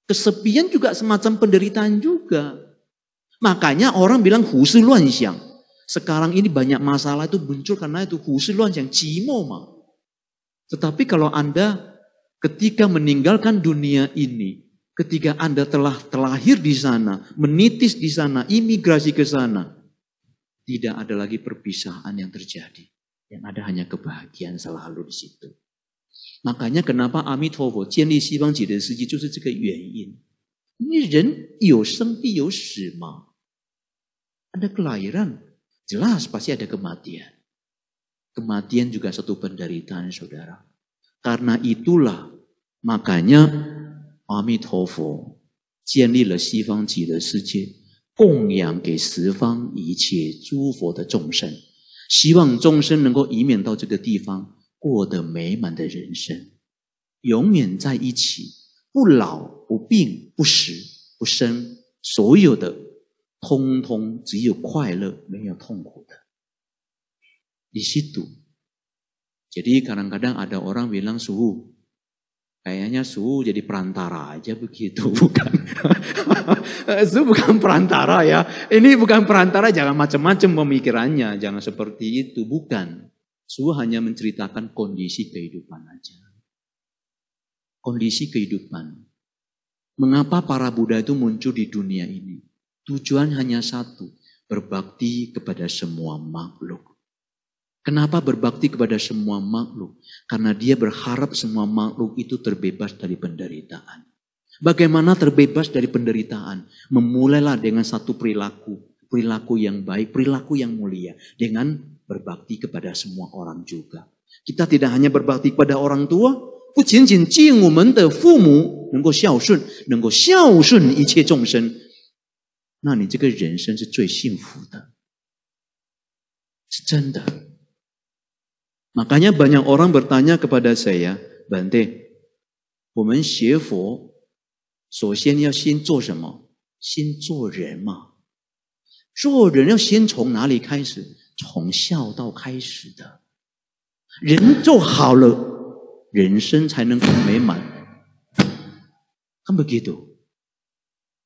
B: Kesepian juga semacam penderitaan juga. Makanya orang bilang husu luan siang. Sekarang ini banyak masalah itu muncul karena itu husu luan siang, cimo mah. Tetapi kalau Anda ketika meninggalkan dunia ini, ketika Anda telah terlahir di sana, menitis di sana, imigrasi ke sana, tidak ada lagi perpisahan yang terjadi. Yang ada hanya kebahagiaan selalu di situ. Makanya kenapa Amitofo Jianli Xibang Jide Siji itu adalah Yuan Ini Ren Yu Seng Di Yu Shi Ma. Ada kelahiran, jelas pasti ada kematian. Kematian juga satu penderitaan saudara. Karena itulah makanya 阿弥陀佛，建立了西方极乐世界，供养给十方一切诸佛的众生，希望众生能够以免到这个地方过得美满的人生，永远在一起，不老不病不死不生，所有的通通只有快乐，没有痛苦的。你吸毒 j a d i kadang-kadang ada orang bilang suhu. Kayaknya Su jadi perantara aja begitu, <laughs> bukan. Eh, Su bukan perantara ya. Ini bukan perantara, jangan macam-macam pemikirannya, jangan seperti itu, bukan. Su hanya menceritakan kondisi kehidupan aja. Kondisi kehidupan. Mengapa para Buddha itu muncul di dunia ini? Tujuan hanya satu, berbakti kepada semua makhluk. Kenapa berbakti kepada semua makhluk? Karena dia berharap semua makhluk itu terbebas dari penderitaan. Bagaimana terbebas dari penderitaan? Memulailah dengan satu perilaku, perilaku yang baik, perilaku yang mulia, dengan berbakti kepada semua orang juga. Kita tidak hanya berbakti kepada orang tua, 不仅仅尽我们的父母能够孝顺，能够孝顺一切众生，那你这个人生是最幸福的，是真的。makanya banyak orang bertanya kepada saya, banteh, 我们学佛首先要先做什么？先做人嘛。做人要先从哪里开始？从孝道开始的。人做好了，人生才能够美满。看不见的。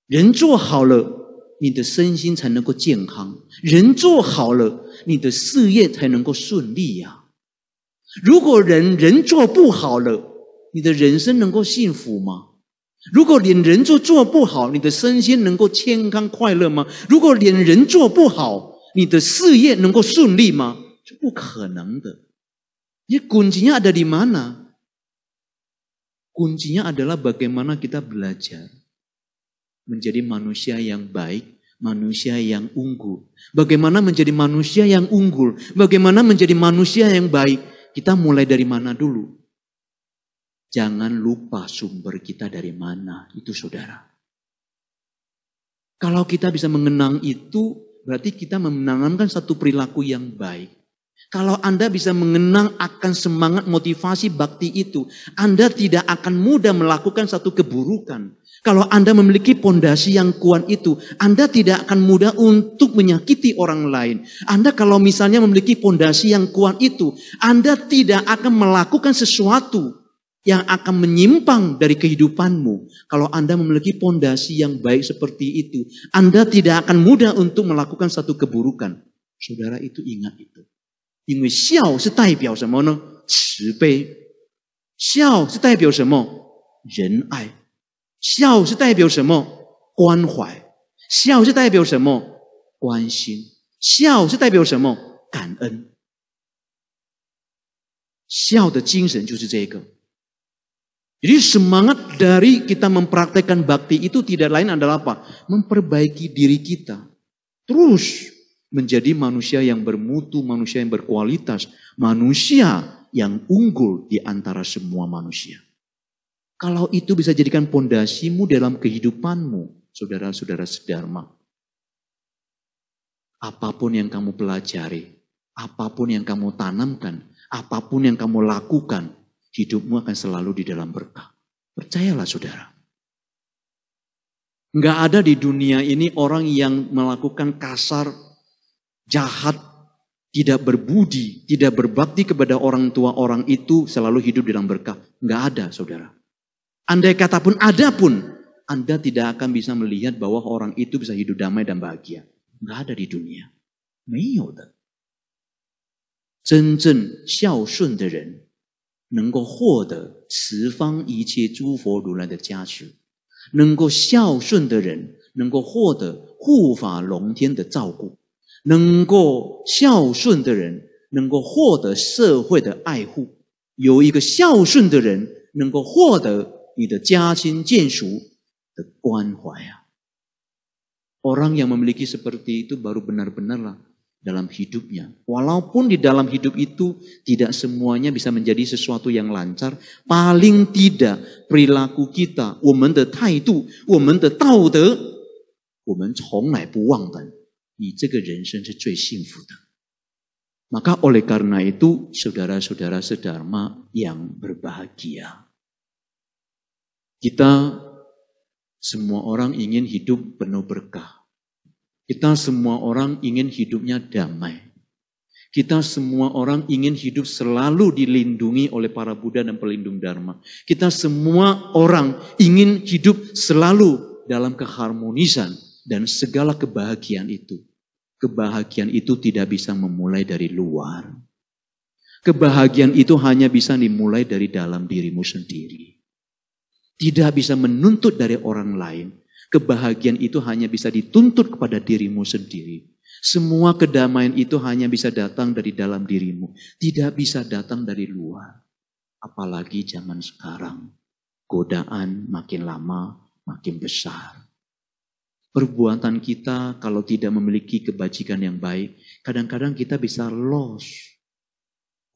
B: 人做好了，你的身心才能够健康。人做好了，你的事业才能够顺利呀。如果人人做不好了，你的人生能够幸福吗？如果连人做做不好，你的身心能够健康快乐吗？如果连人做不好，你的事业能够顺利吗？这不可能的。Jadi Kuncinya adalah bagaimana kita belajar menjadi manusia yang baik, manusia yang unggul. Bagaimana menjadi manusia yang unggul? Bagaimana menjadi manusia yang baik? Kita mulai dari mana dulu? Jangan lupa sumber kita dari mana, itu saudara. Kalau kita bisa mengenang itu, berarti kita memenangkan satu perilaku yang baik. Kalau Anda bisa mengenang akan semangat motivasi bakti itu, Anda tidak akan mudah melakukan satu keburukan. Kalau Anda memiliki pondasi yang kuat itu, Anda tidak akan mudah untuk menyakiti orang lain. Anda kalau misalnya memiliki pondasi yang kuat itu, Anda tidak akan melakukan sesuatu yang akan menyimpang dari kehidupanmu. Kalau Anda memiliki pondasi yang baik seperti itu, Anda tidak akan mudah untuk melakukan satu keburukan. Saudara itu ingat itu. setai ai. 孝是代表什么？关怀。孝是代表什么？关心。孝是代表什么？感恩。孝的精神就是这个。Jadi semangat dari kita mempraktekkan bakti itu tidak lain adalah apa? Memperbaiki diri kita. Terus menjadi manusia yang bermutu, manusia yang berkualitas, manusia yang unggul di antara semua manusia. Kalau itu bisa jadikan pondasimu dalam kehidupanmu, saudara-saudara sedarma. Apapun yang kamu pelajari, apapun yang kamu tanamkan, apapun yang kamu lakukan, hidupmu akan selalu di dalam berkah. Percayalah saudara. Enggak ada di dunia ini orang yang melakukan kasar, jahat, tidak berbudi, tidak berbakti kepada orang tua orang itu selalu hidup di dalam berkah. Enggak ada saudara. Andai kata pun ada pun anda tidak akan bisa melihat b a h w a orang itu bisa hidup damai dan bahagia. Gak ada di dunia. i d a b e n a n a a t i o a d a a m e n d a t k a e u a k u a t a d a i a d a d a i a t a e a n d a a n d a t k a u a k u a t a n d a i a a b u d a d a i a t t a i a d a a d a t k a u a k u a t a d a i a b d h a d a o i a t a e r o a n g d a a d a t k a u a k u a t a dari a b d a d a i a t a e a n d a a d a t k a u a k u a t a dari a b d a d a i a t a e r a d a a e n d a p a t k a n semua kekuatan dari para Buddha dan b o d h i a t t v a Berbakti o a d a a m d a t k a u a k u a t a d a i a d a d a i a t a a d a a m d a a t k a u a k u a t a d a i a d a d a i a t a a g d a a d a t k a u a a a d a i para d a d a i a t a orang dapat mendapatkan semua k e k a t a dari para Buddha dan b o d h i a t t v a b e r a k i n 你的家亲眷属的关怀啊。Orang yang memiliki seperti itu baru benar-benarlah dalam hidupnya. Walaupun di dalam hidup itu tidak semuanya bisa menjadi sesuatu yang lancar, paling tidak perilaku kita, 我们的态度，我们的道德，我们从来不忘本。你这个人生是最幸福的。Maka oleh karena itu, saudara-saudara sedharma yang berbahagia. Kita semua orang ingin hidup penuh berkah. Kita semua orang ingin hidupnya damai. Kita semua orang ingin hidup selalu dilindungi oleh para Buddha dan pelindung Dharma. Kita semua orang ingin hidup selalu dalam keharmonisan dan segala kebahagiaan itu. Kebahagiaan itu tidak bisa memulai dari luar. Kebahagiaan itu hanya bisa dimulai dari dalam dirimu sendiri tidak bisa menuntut dari orang lain, kebahagiaan itu hanya bisa dituntut kepada dirimu sendiri. Semua kedamaian itu hanya bisa datang dari dalam dirimu, tidak bisa datang dari luar. Apalagi zaman sekarang, godaan makin lama makin besar. Perbuatan kita kalau tidak memiliki kebajikan yang baik, kadang-kadang kita bisa lost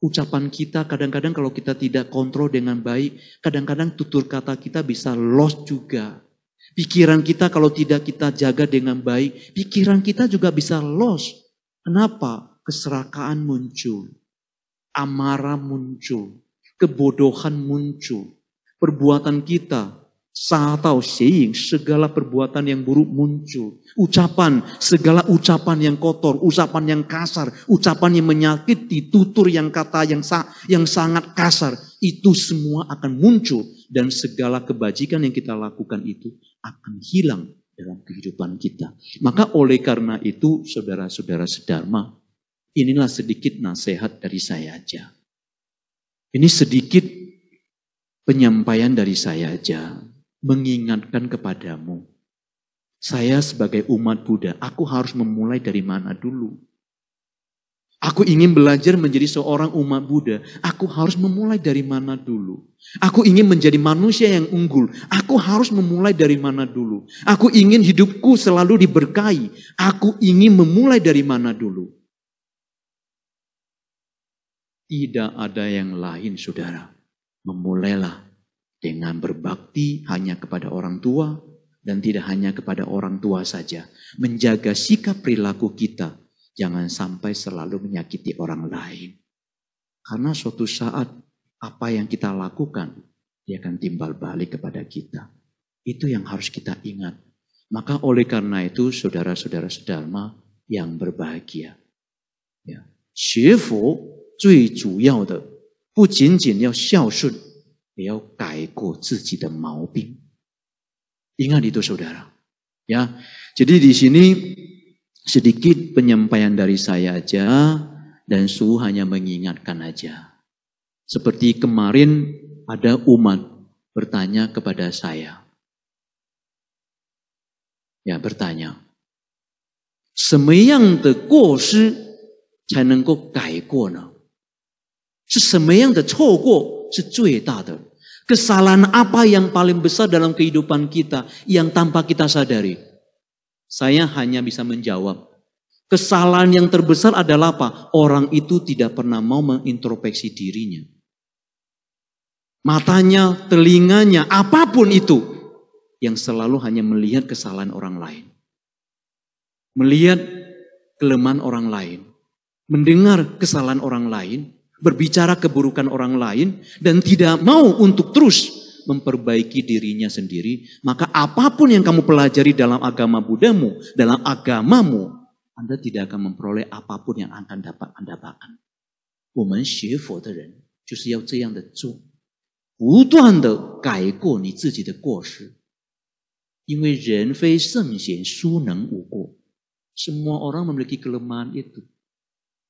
B: ucapan kita kadang-kadang kalau kita tidak kontrol dengan baik, kadang-kadang tutur kata kita bisa lost juga. Pikiran kita kalau tidak kita jaga dengan baik, pikiran kita juga bisa lost. Kenapa? Keserakaan muncul, amarah muncul, kebodohan muncul. Perbuatan kita atau seeing segala perbuatan yang buruk muncul. Ucapan, segala ucapan yang kotor, ucapan yang kasar, ucapan yang menyakiti, tutur yang kata yang, sa yang sangat kasar. Itu semua akan muncul. Dan segala kebajikan yang kita lakukan itu akan hilang dalam kehidupan kita. Maka oleh karena itu saudara-saudara sedharma, inilah sedikit nasihat dari saya aja. Ini sedikit penyampaian dari saya aja mengingatkan kepadamu. Saya sebagai umat Buddha, aku harus memulai dari mana dulu? Aku ingin belajar menjadi seorang umat Buddha. Aku harus memulai dari mana dulu? Aku ingin menjadi manusia yang unggul. Aku harus memulai dari mana dulu? Aku ingin hidupku selalu diberkahi. Aku ingin memulai dari mana dulu? Tidak ada yang lain, saudara. Memulailah dengan berbakti hanya kepada orang tua dan tidak hanya kepada orang tua saja. Menjaga sikap perilaku kita, jangan sampai selalu menyakiti orang lain. Karena suatu saat apa yang kita lakukan, dia akan timbal balik kepada kita. Itu yang harus kita ingat. Maka oleh karena itu saudara-saudara sedharma yang berbahagia. Ya. 学佛最主要的不仅仅要孝顺，也要改过自己的毛病. Ingat itu saudara. Ya, jadi di sini sedikit penyampaian dari saya aja dan Su hanya mengingatkan aja. Seperti kemarin ada umat bertanya kepada saya. Ya, bertanya. Semayang de guoshi 才能够改过呢？是什么样的错过 Kesalahan apa yang paling besar dalam kehidupan kita yang tanpa kita sadari? Saya hanya bisa menjawab. Kesalahan yang terbesar adalah apa? Orang itu tidak pernah mau mengintrospeksi dirinya. Matanya, telinganya, apapun itu yang selalu hanya melihat kesalahan orang lain. Melihat kelemahan orang lain, mendengar kesalahan orang lain, berbicara keburukan orang lain dan tidak mau untuk terus memperbaiki dirinya sendiri, maka apapun yang kamu pelajari dalam agama budamu dalam agamamu, Anda tidak akan memperoleh apapun yang akan dapat Anda bahkan. Semua orang memiliki kelemahan itu.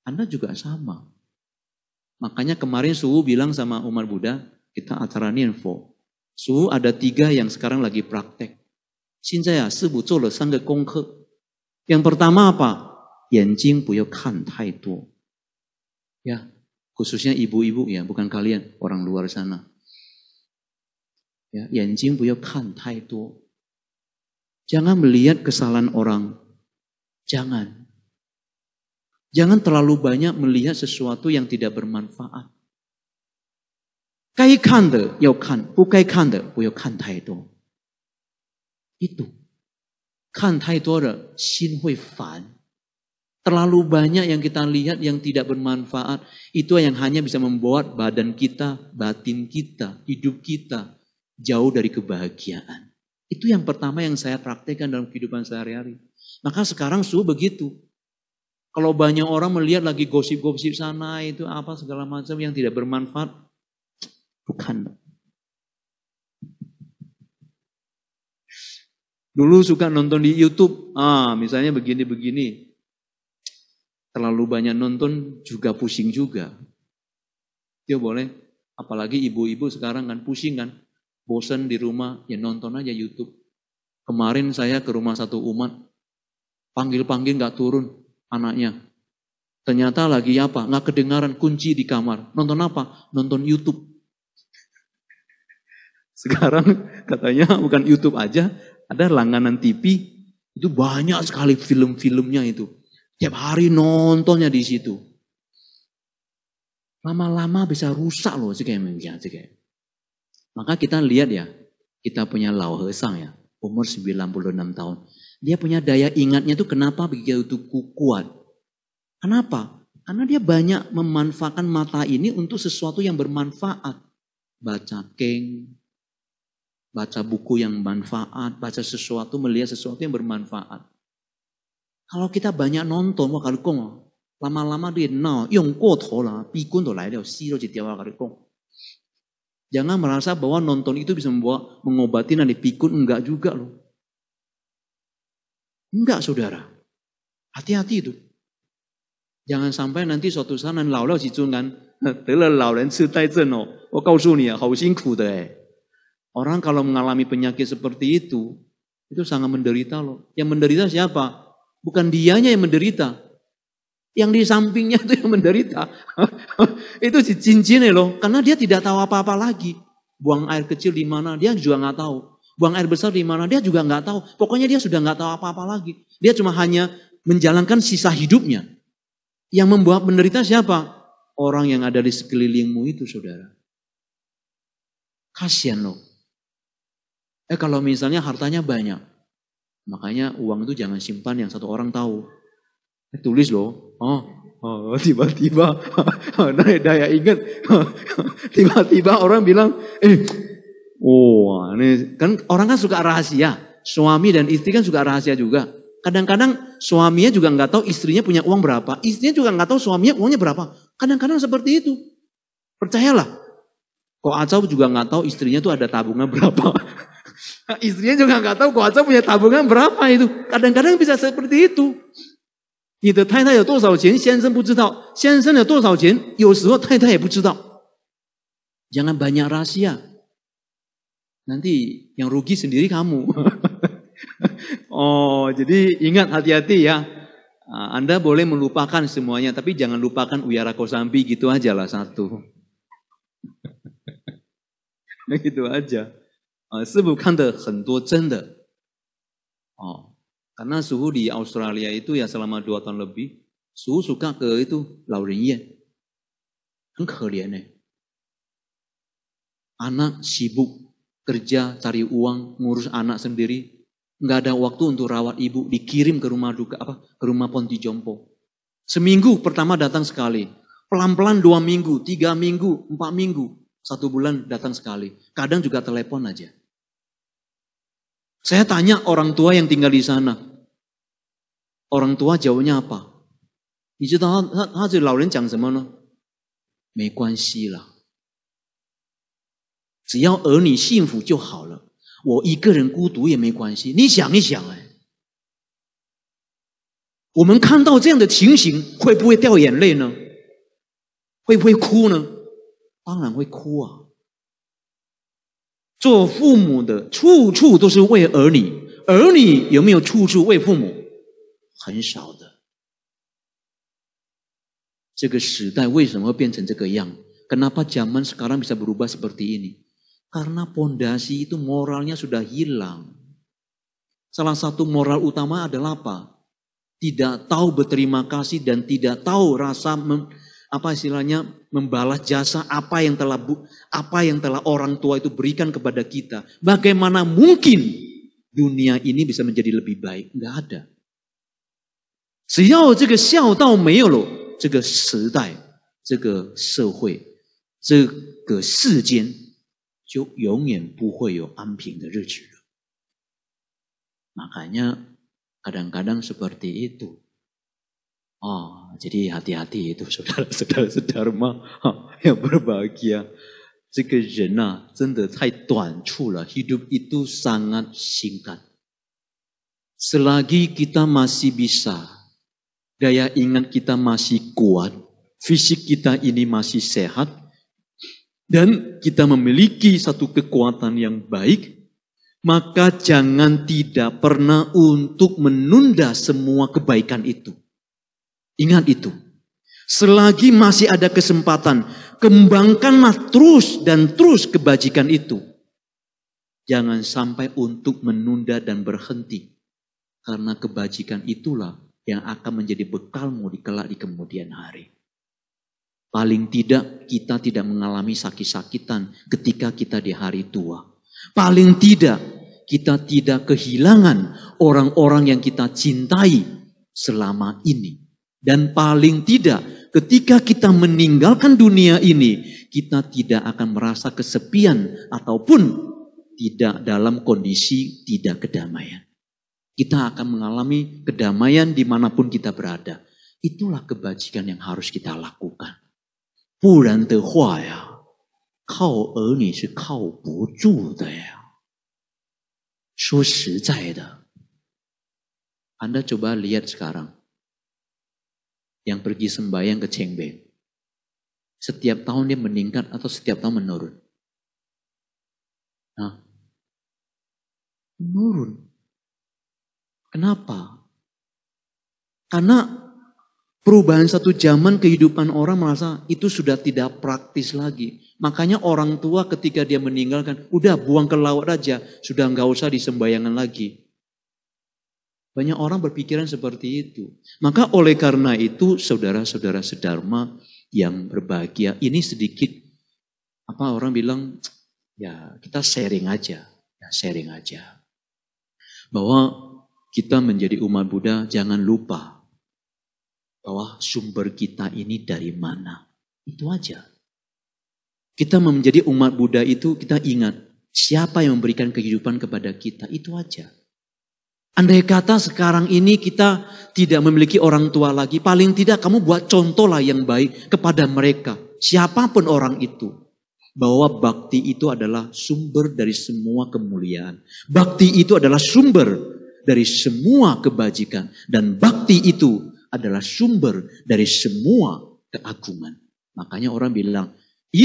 B: Anda juga sama. Makanya kemarin Suhu bilang sama Umar Buddha, kita acara info. Suhu ada tiga yang sekarang lagi praktek. Sinjaya sebu Zolo Sangga Kongke. Yang pertama apa? Yanjing Puyo Kan Tai Tuo. Ya, khususnya ibu-ibu ya, bukan kalian, orang luar sana. Ya, yanjing Puyo Kan Tai Tuo. Jangan melihat kesalahan orang. Jangan. Jangan terlalu banyak melihat sesuatu yang tidak bermanfaat. kai kan. kai bu bu kan tai kan tai itu, hui fan, kan terlalu banyak yang kita lihat yang tidak bermanfaat. Itu yang hanya bisa membuat badan kita, batin kita, hidup kita jauh dari kebahagiaan. Itu yang pertama yang saya praktekkan dalam kehidupan sehari-hari. Maka sekarang suhu begitu. Kalau banyak orang melihat lagi gosip-gosip sana itu apa segala macam yang tidak bermanfaat, bukan. Dulu suka nonton di YouTube, ah misalnya begini-begini. Terlalu banyak nonton juga pusing juga. Dia ya boleh, apalagi ibu-ibu sekarang kan pusing kan. bosan di rumah, ya nonton aja YouTube. Kemarin saya ke rumah satu umat, panggil-panggil gak turun anaknya. Ternyata lagi apa? Nggak kedengaran kunci di kamar. Nonton apa? Nonton YouTube. <laughs> Sekarang katanya bukan YouTube aja, ada langganan TV itu banyak sekali film-filmnya itu. Tiap hari nontonnya di situ. Lama-lama bisa rusak loh Cik. cekem. Ya, Maka kita lihat ya, kita punya Lao Hesang ya, umur 96 tahun. Dia punya daya ingatnya itu kenapa begitu kuat. Kenapa? Karena dia banyak memanfaatkan mata ini untuk sesuatu yang bermanfaat. Baca king, baca buku yang bermanfaat, baca sesuatu, melihat sesuatu yang bermanfaat. Kalau kita banyak nonton, wah kong, lama-lama dia nao, yang kuo lah, pikun tuh lah, to lai jadi awak kong. Jangan merasa bahwa nonton itu bisa membuat mengobati nanti pikun enggak juga loh. Enggak saudara. Hati-hati itu. Jangan sampai nanti suatu saat nanti laulao kan, oh. oh, ya? orang kalau mengalami penyakit seperti itu, itu sangat menderita loh. Yang menderita siapa? Bukan dianya yang menderita. Yang di sampingnya itu yang menderita. <laughs> itu si cincinnya loh, karena dia tidak tahu apa-apa lagi. Buang air kecil di mana, dia juga nggak tahu. Buang air besar di mana dia juga nggak tahu. Pokoknya dia sudah nggak tahu apa-apa lagi. Dia cuma hanya menjalankan sisa hidupnya. Yang membuat menderita siapa? Orang yang ada di sekelilingmu itu saudara. Kasian loh. Eh kalau misalnya hartanya banyak. Makanya uang itu jangan simpan yang satu orang tahu. Eh, tulis loh. Oh, Oh, <laughs> tiba-tiba, <laughs> nah, daya ingat, <laughs> tiba-tiba orang bilang, eh, Wah, ini kan orang kan suka rahasia. Suami dan istri kan suka rahasia juga. Kadang-kadang suaminya juga nggak tahu istrinya punya uang berapa, istrinya juga nggak tahu suaminya uangnya berapa. Kadang-kadang seperti itu. Percayalah. Kok Acau juga nggak tahu istrinya tuh ada tabungan berapa. <laughs> istrinya juga nggak tahu kok Acau punya tabungan berapa itu. Kadang-kadang bisa seperti itu. Gitu. Ya Jangan banyak rahasia. Nanti yang rugi sendiri kamu. <laughs> oh, jadi ingat hati-hati ya. Ah, Anda boleh melupakan semuanya, tapi jangan lupakan Uyara Kosambi gitu aja lah satu. <laughs> gitu aja. Ah, oh, karena suhu di Australia itu ya selama dua tahun lebih, suhu suka ke itu laurinya. Kan kalian anak sibuk kerja, cari uang, ngurus anak sendiri, nggak ada waktu untuk rawat ibu, dikirim ke rumah duka apa ke rumah Ponti Jompo. Seminggu pertama datang sekali, pelan-pelan dua minggu, tiga minggu, empat minggu, satu bulan datang sekali. Kadang juga telepon aja. Saya tanya orang tua yang tinggal di sana, orang tua jauhnya apa? 你知道他他他这老人讲什么呢？没关系啦，只要儿女幸福就好了，我一个人孤独也没关系。你想一想，哎，我们看到这样的情形，会不会掉眼泪呢？会不会哭呢？当然会哭啊！做父母的处处都是为儿女，儿女有没有处处为父母？很少的。这个时代为什么会变成这个样？Karena pondasi itu moralnya sudah hilang. Salah satu moral utama adalah apa? Tidak tahu berterima kasih dan tidak tahu rasa mem, apa istilahnya membalas jasa apa yang telah bu apa yang telah orang tua itu berikan kepada kita. Bagaimana mungkin dunia ini bisa menjadi lebih baik? Enggak ada. 只要这个孝道没有了，这个时代、这个社会、这个世间就永远不会有安平的日子了。Makanya kadang-kadang seperti itu. Oh, jadi hati-hati itu saudara-saudara sedharma yang berbahagia. hidup itu sangat singkat. Selagi kita masih bisa, daya ingat kita masih kuat, fisik kita ini masih sehat, dan kita memiliki satu kekuatan yang baik, maka jangan tidak pernah untuk menunda semua kebaikan itu. Ingat itu. Selagi masih ada kesempatan, kembangkanlah terus dan terus kebajikan itu. Jangan sampai untuk menunda dan berhenti. Karena kebajikan itulah yang akan menjadi bekalmu di kelak di kemudian hari. Paling tidak kita tidak mengalami sakit-sakitan ketika kita di hari tua. Paling tidak kita tidak kehilangan orang-orang yang kita cintai selama ini. Dan paling tidak ketika kita meninggalkan dunia ini, kita tidak akan merasa kesepian ataupun tidak dalam kondisi tidak kedamaian. Kita akan mengalami kedamaian dimanapun kita berada. Itulah kebajikan yang harus kita lakukan. 不然的话呀，靠儿女是靠不住的呀。说实在的，Anda coba lihat sekarang, yang pergi sembahyang ke Cengbeng, setiap tahun dia meningkat atau setiap tahun menurun? Nah, menurun. Kenapa? Karena Perubahan satu zaman kehidupan orang merasa itu sudah tidak praktis lagi. Makanya orang tua ketika dia meninggalkan, udah buang ke laut aja, sudah nggak usah disembayangan lagi. Banyak orang berpikiran seperti itu. Maka oleh karena itu saudara-saudara sedharma yang berbahagia ini sedikit apa orang bilang ya kita sharing aja, ya sharing aja. Bahwa kita menjadi umat Buddha jangan lupa bahwa sumber kita ini dari mana. Itu aja. Kita menjadi umat Buddha itu kita ingat siapa yang memberikan kehidupan kepada kita. Itu aja. Andai kata sekarang ini kita tidak memiliki orang tua lagi, paling tidak kamu buat contoh lah yang baik kepada mereka. Siapapun orang itu. Bahwa bakti itu adalah sumber dari semua kemuliaan. Bakti itu adalah sumber dari semua kebajikan. Dan bakti itu adalah sumber dari semua keagungan. Makanya orang bilang, .di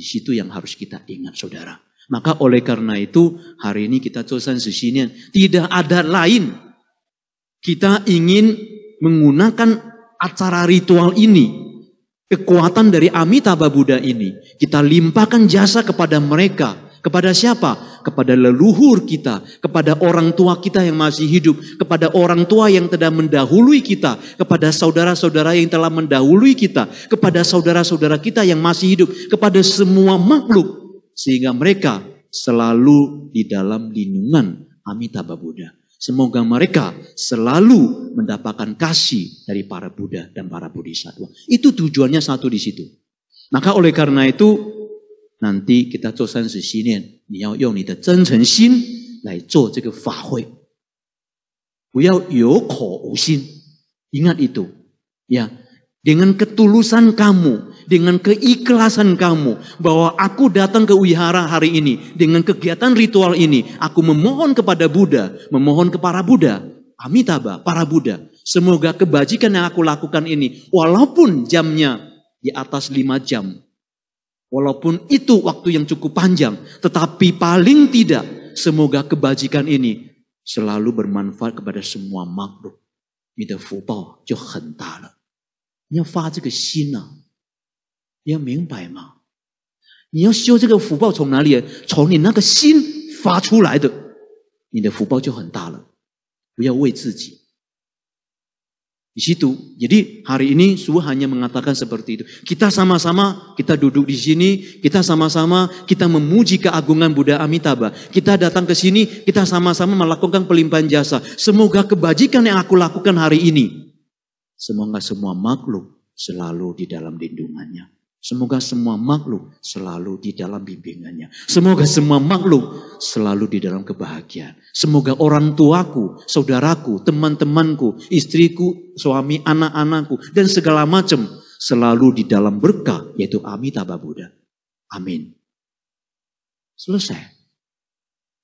B: situ yang harus kita ingat saudara. Maka oleh karena itu hari ini kita tulisan sesinian tidak ada lain. Kita ingin menggunakan acara ritual ini kekuatan dari Amitabha Buddha ini. Kita limpahkan jasa kepada mereka. Kepada siapa? kepada leluhur kita, kepada orang tua kita yang masih hidup, kepada orang tua yang telah mendahului kita, kepada saudara-saudara yang telah mendahului kita, kepada saudara-saudara kita yang masih hidup, kepada semua makhluk, sehingga mereka selalu di dalam lindungan Amitabha Buddha. Semoga mereka selalu mendapatkan kasih dari para Buddha dan para Bodhisattva. Itu tujuannya satu di situ. Maka oleh karena itu kita keikhlasan kamu bahwa aku datang ke wihara hari ini dengan kegiatan ritual ini, aku memohon kepada Buddha, memohon kepada Buddha, Amitabha, para Buddha, semoga kebajikan yang aku lakukan ini, walaupun jamnya di atas lima jam, walaupun itu waktu yang cukup panjang, tetapi paling tidak semoga kebajikan ini selalu bermanfaat kepada semua makhluk. yang fubao Itu jauh hendak. 你的福报就很大了，你要发这个 b 呢，你要明白吗？你要修这个福报从哪里？从你那个心发出来的，你的福报就很大了。不要为自己。Di situ. Jadi hari ini Suhu hanya mengatakan seperti itu. Kita sama-sama, kita duduk di sini, kita sama-sama, kita memuji keagungan Buddha Amitabha. Kita datang ke sini, kita sama-sama melakukan pelimpahan jasa. Semoga kebajikan yang aku lakukan hari ini. Semoga semua makhluk selalu di dalam lindungannya. Semoga semua makhluk selalu di dalam bimbingannya. Semoga semua makhluk selalu di dalam kebahagiaan. Semoga orang tuaku, saudaraku, teman-temanku, istriku, suami, anak-anakku, dan segala macam selalu di dalam berkah, yaitu Amitabha Buddha. Amin. Selesai.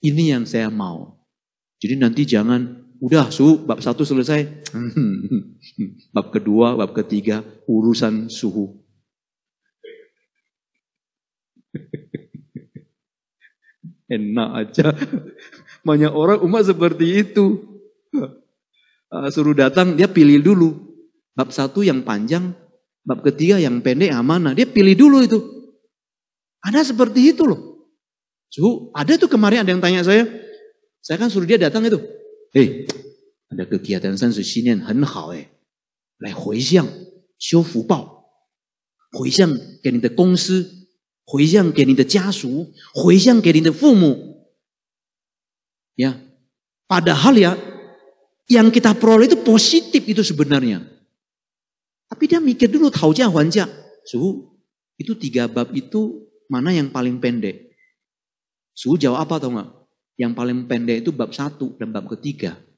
B: Ini yang saya mau. Jadi nanti jangan, udah suhu bab satu selesai.
A: <laughs>
B: bab kedua, bab ketiga, urusan suhu <laughs> Enak aja. Banyak orang umat seperti itu. <laughs> Eh, suruh datang, dia pilih dulu. Bab satu yang panjang, bab ketiga yang pendek amanah. Dia pilih dulu itu. Ada seperti itu loh. So, ada tuh kemarin ada yang tanya saya. Saya kan suruh dia datang itu. Hei, ada kegiatan sensu sinian hen eh. Lai hui xiu fu bao. de 回向给你的家属，回向给你的父母。Ya. Padahal ya yang kita peroleh itu positif itu sebenarnya. Tapi dia mikir dulu tauja wanja. Suhu, itu tiga bab itu mana yang paling pendek? Suhu jawab apa tau nggak? Yang paling pendek itu bab satu dan bab ketiga. <laughs>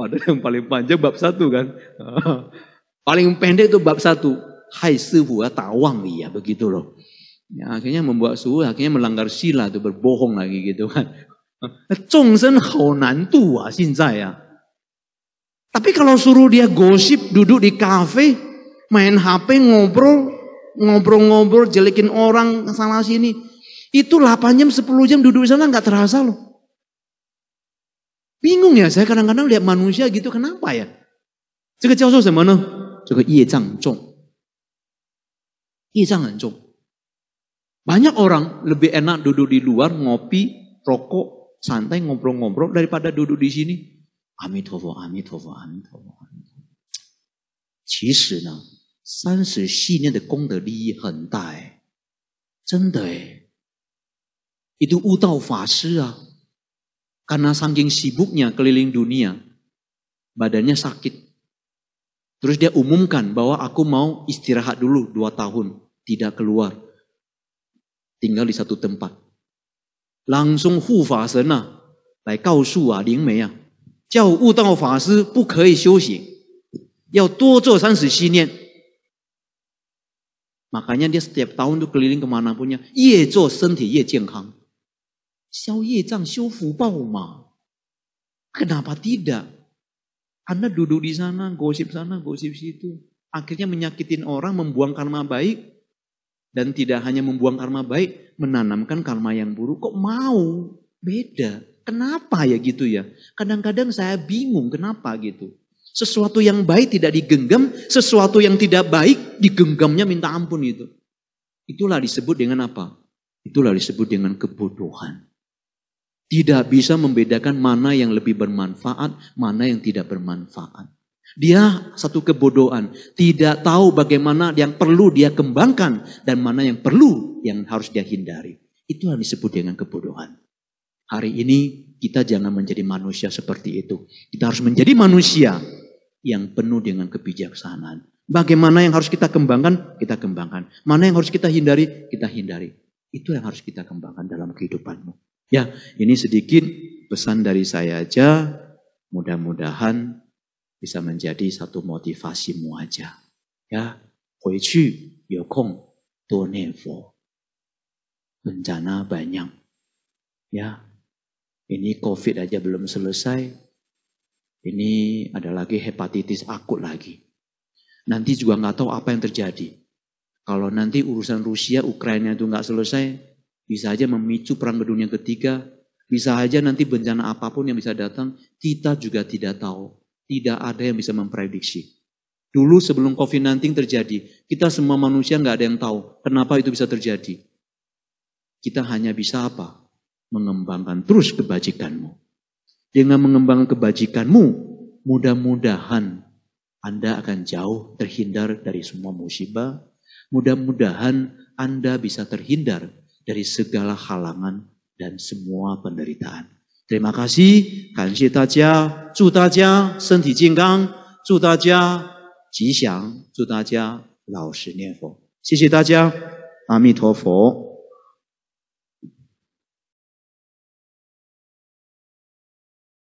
B: Padahal yang paling panjang bab satu kan. <laughs> paling pendek itu bab satu hai suhu tawang ya begitu loh. Ya, akhirnya membuat suhu akhirnya melanggar sila itu berbohong lagi gitu kan. Zhongzhen <laughs> hao nan tu ah, ya. Tapi kalau suruh dia gosip, duduk di kafe, main HP, ngobrol, ngobrol-ngobrol, jelekin orang sana sini. Itu 8 jam, 10 jam duduk di sana nggak terasa loh. Bingung ya, saya kadang-kadang lihat manusia gitu, kenapa ya? 这个叫做什么呢？这个业障重。banyak orang lebih enak duduk di luar ngopi, rokok, santai ngobrol-ngobrol daripada duduk di sini. Amitofo, amitofo, amitofo, amitofo. 其实呢，三十系念的功德利益很大哎，真的哎。Itu Udao Fase Karena saking sibuknya keliling dunia, badannya sakit. Terus dia umumkan bahwa aku mau istirahat dulu dua tahun. Tidak keluar. Tinggal di satu tempat. Langsung Hu Fa sena, lai kau su wa Ling Mei ya, jiao Wu Dao Fa si bu kei xiu xing. Yao duo zuo san si xi nian. Makanya dia setiap tahun tuh keliling kemana punya. Ye zuo sen ti ye jian kang. Xiao ye zang xiu fu bao ma. Kenapa tidak? Anda duduk di sana, gosip sana, gosip situ. Akhirnya menyakitin orang, membuang karma baik. Dan tidak hanya membuang karma baik, menanamkan karma yang buruk. Kok mau? Beda. Kenapa ya gitu ya? Kadang-kadang saya bingung kenapa gitu. Sesuatu yang baik tidak digenggam, sesuatu yang tidak baik digenggamnya minta ampun itu. Itulah disebut dengan apa? Itulah disebut dengan kebodohan tidak bisa membedakan mana yang lebih bermanfaat, mana yang tidak bermanfaat. Dia satu kebodohan, tidak tahu bagaimana yang perlu dia kembangkan dan mana yang perlu yang harus dia hindari. Itu yang disebut dengan kebodohan. Hari ini kita jangan menjadi manusia seperti itu. Kita harus menjadi manusia yang penuh dengan kebijaksanaan. Bagaimana yang harus kita kembangkan, kita kembangkan. Mana yang harus kita hindari, kita hindari. Itu yang harus kita kembangkan dalam kehidupanmu. Ya, ini sedikit pesan dari saya aja. Mudah-mudahan bisa menjadi satu motivasimu aja. Ya, Huiqu Yokong Donevo. Bencana banyak. Ya, ini COVID aja belum selesai. Ini ada lagi hepatitis akut lagi. Nanti juga nggak tahu apa yang terjadi. Kalau nanti urusan Rusia, Ukraina itu nggak selesai, bisa aja memicu perang dunia ketiga, bisa aja nanti bencana apapun yang bisa datang, kita juga tidak tahu. Tidak ada yang bisa memprediksi. Dulu sebelum COVID-19 terjadi, kita semua manusia nggak ada yang tahu kenapa itu bisa terjadi. Kita hanya bisa apa? Mengembangkan terus kebajikanmu. Dengan mengembangkan kebajikanmu, mudah-mudahan Anda akan jauh terhindar dari semua musibah. Mudah-mudahan Anda bisa terhindar 从所有障碍和所有痛苦中解脱。谢谢大家，祝大家身体健康，祝大家吉祥，祝大家老实念佛。谢谢大家，阿弥陀
A: 佛。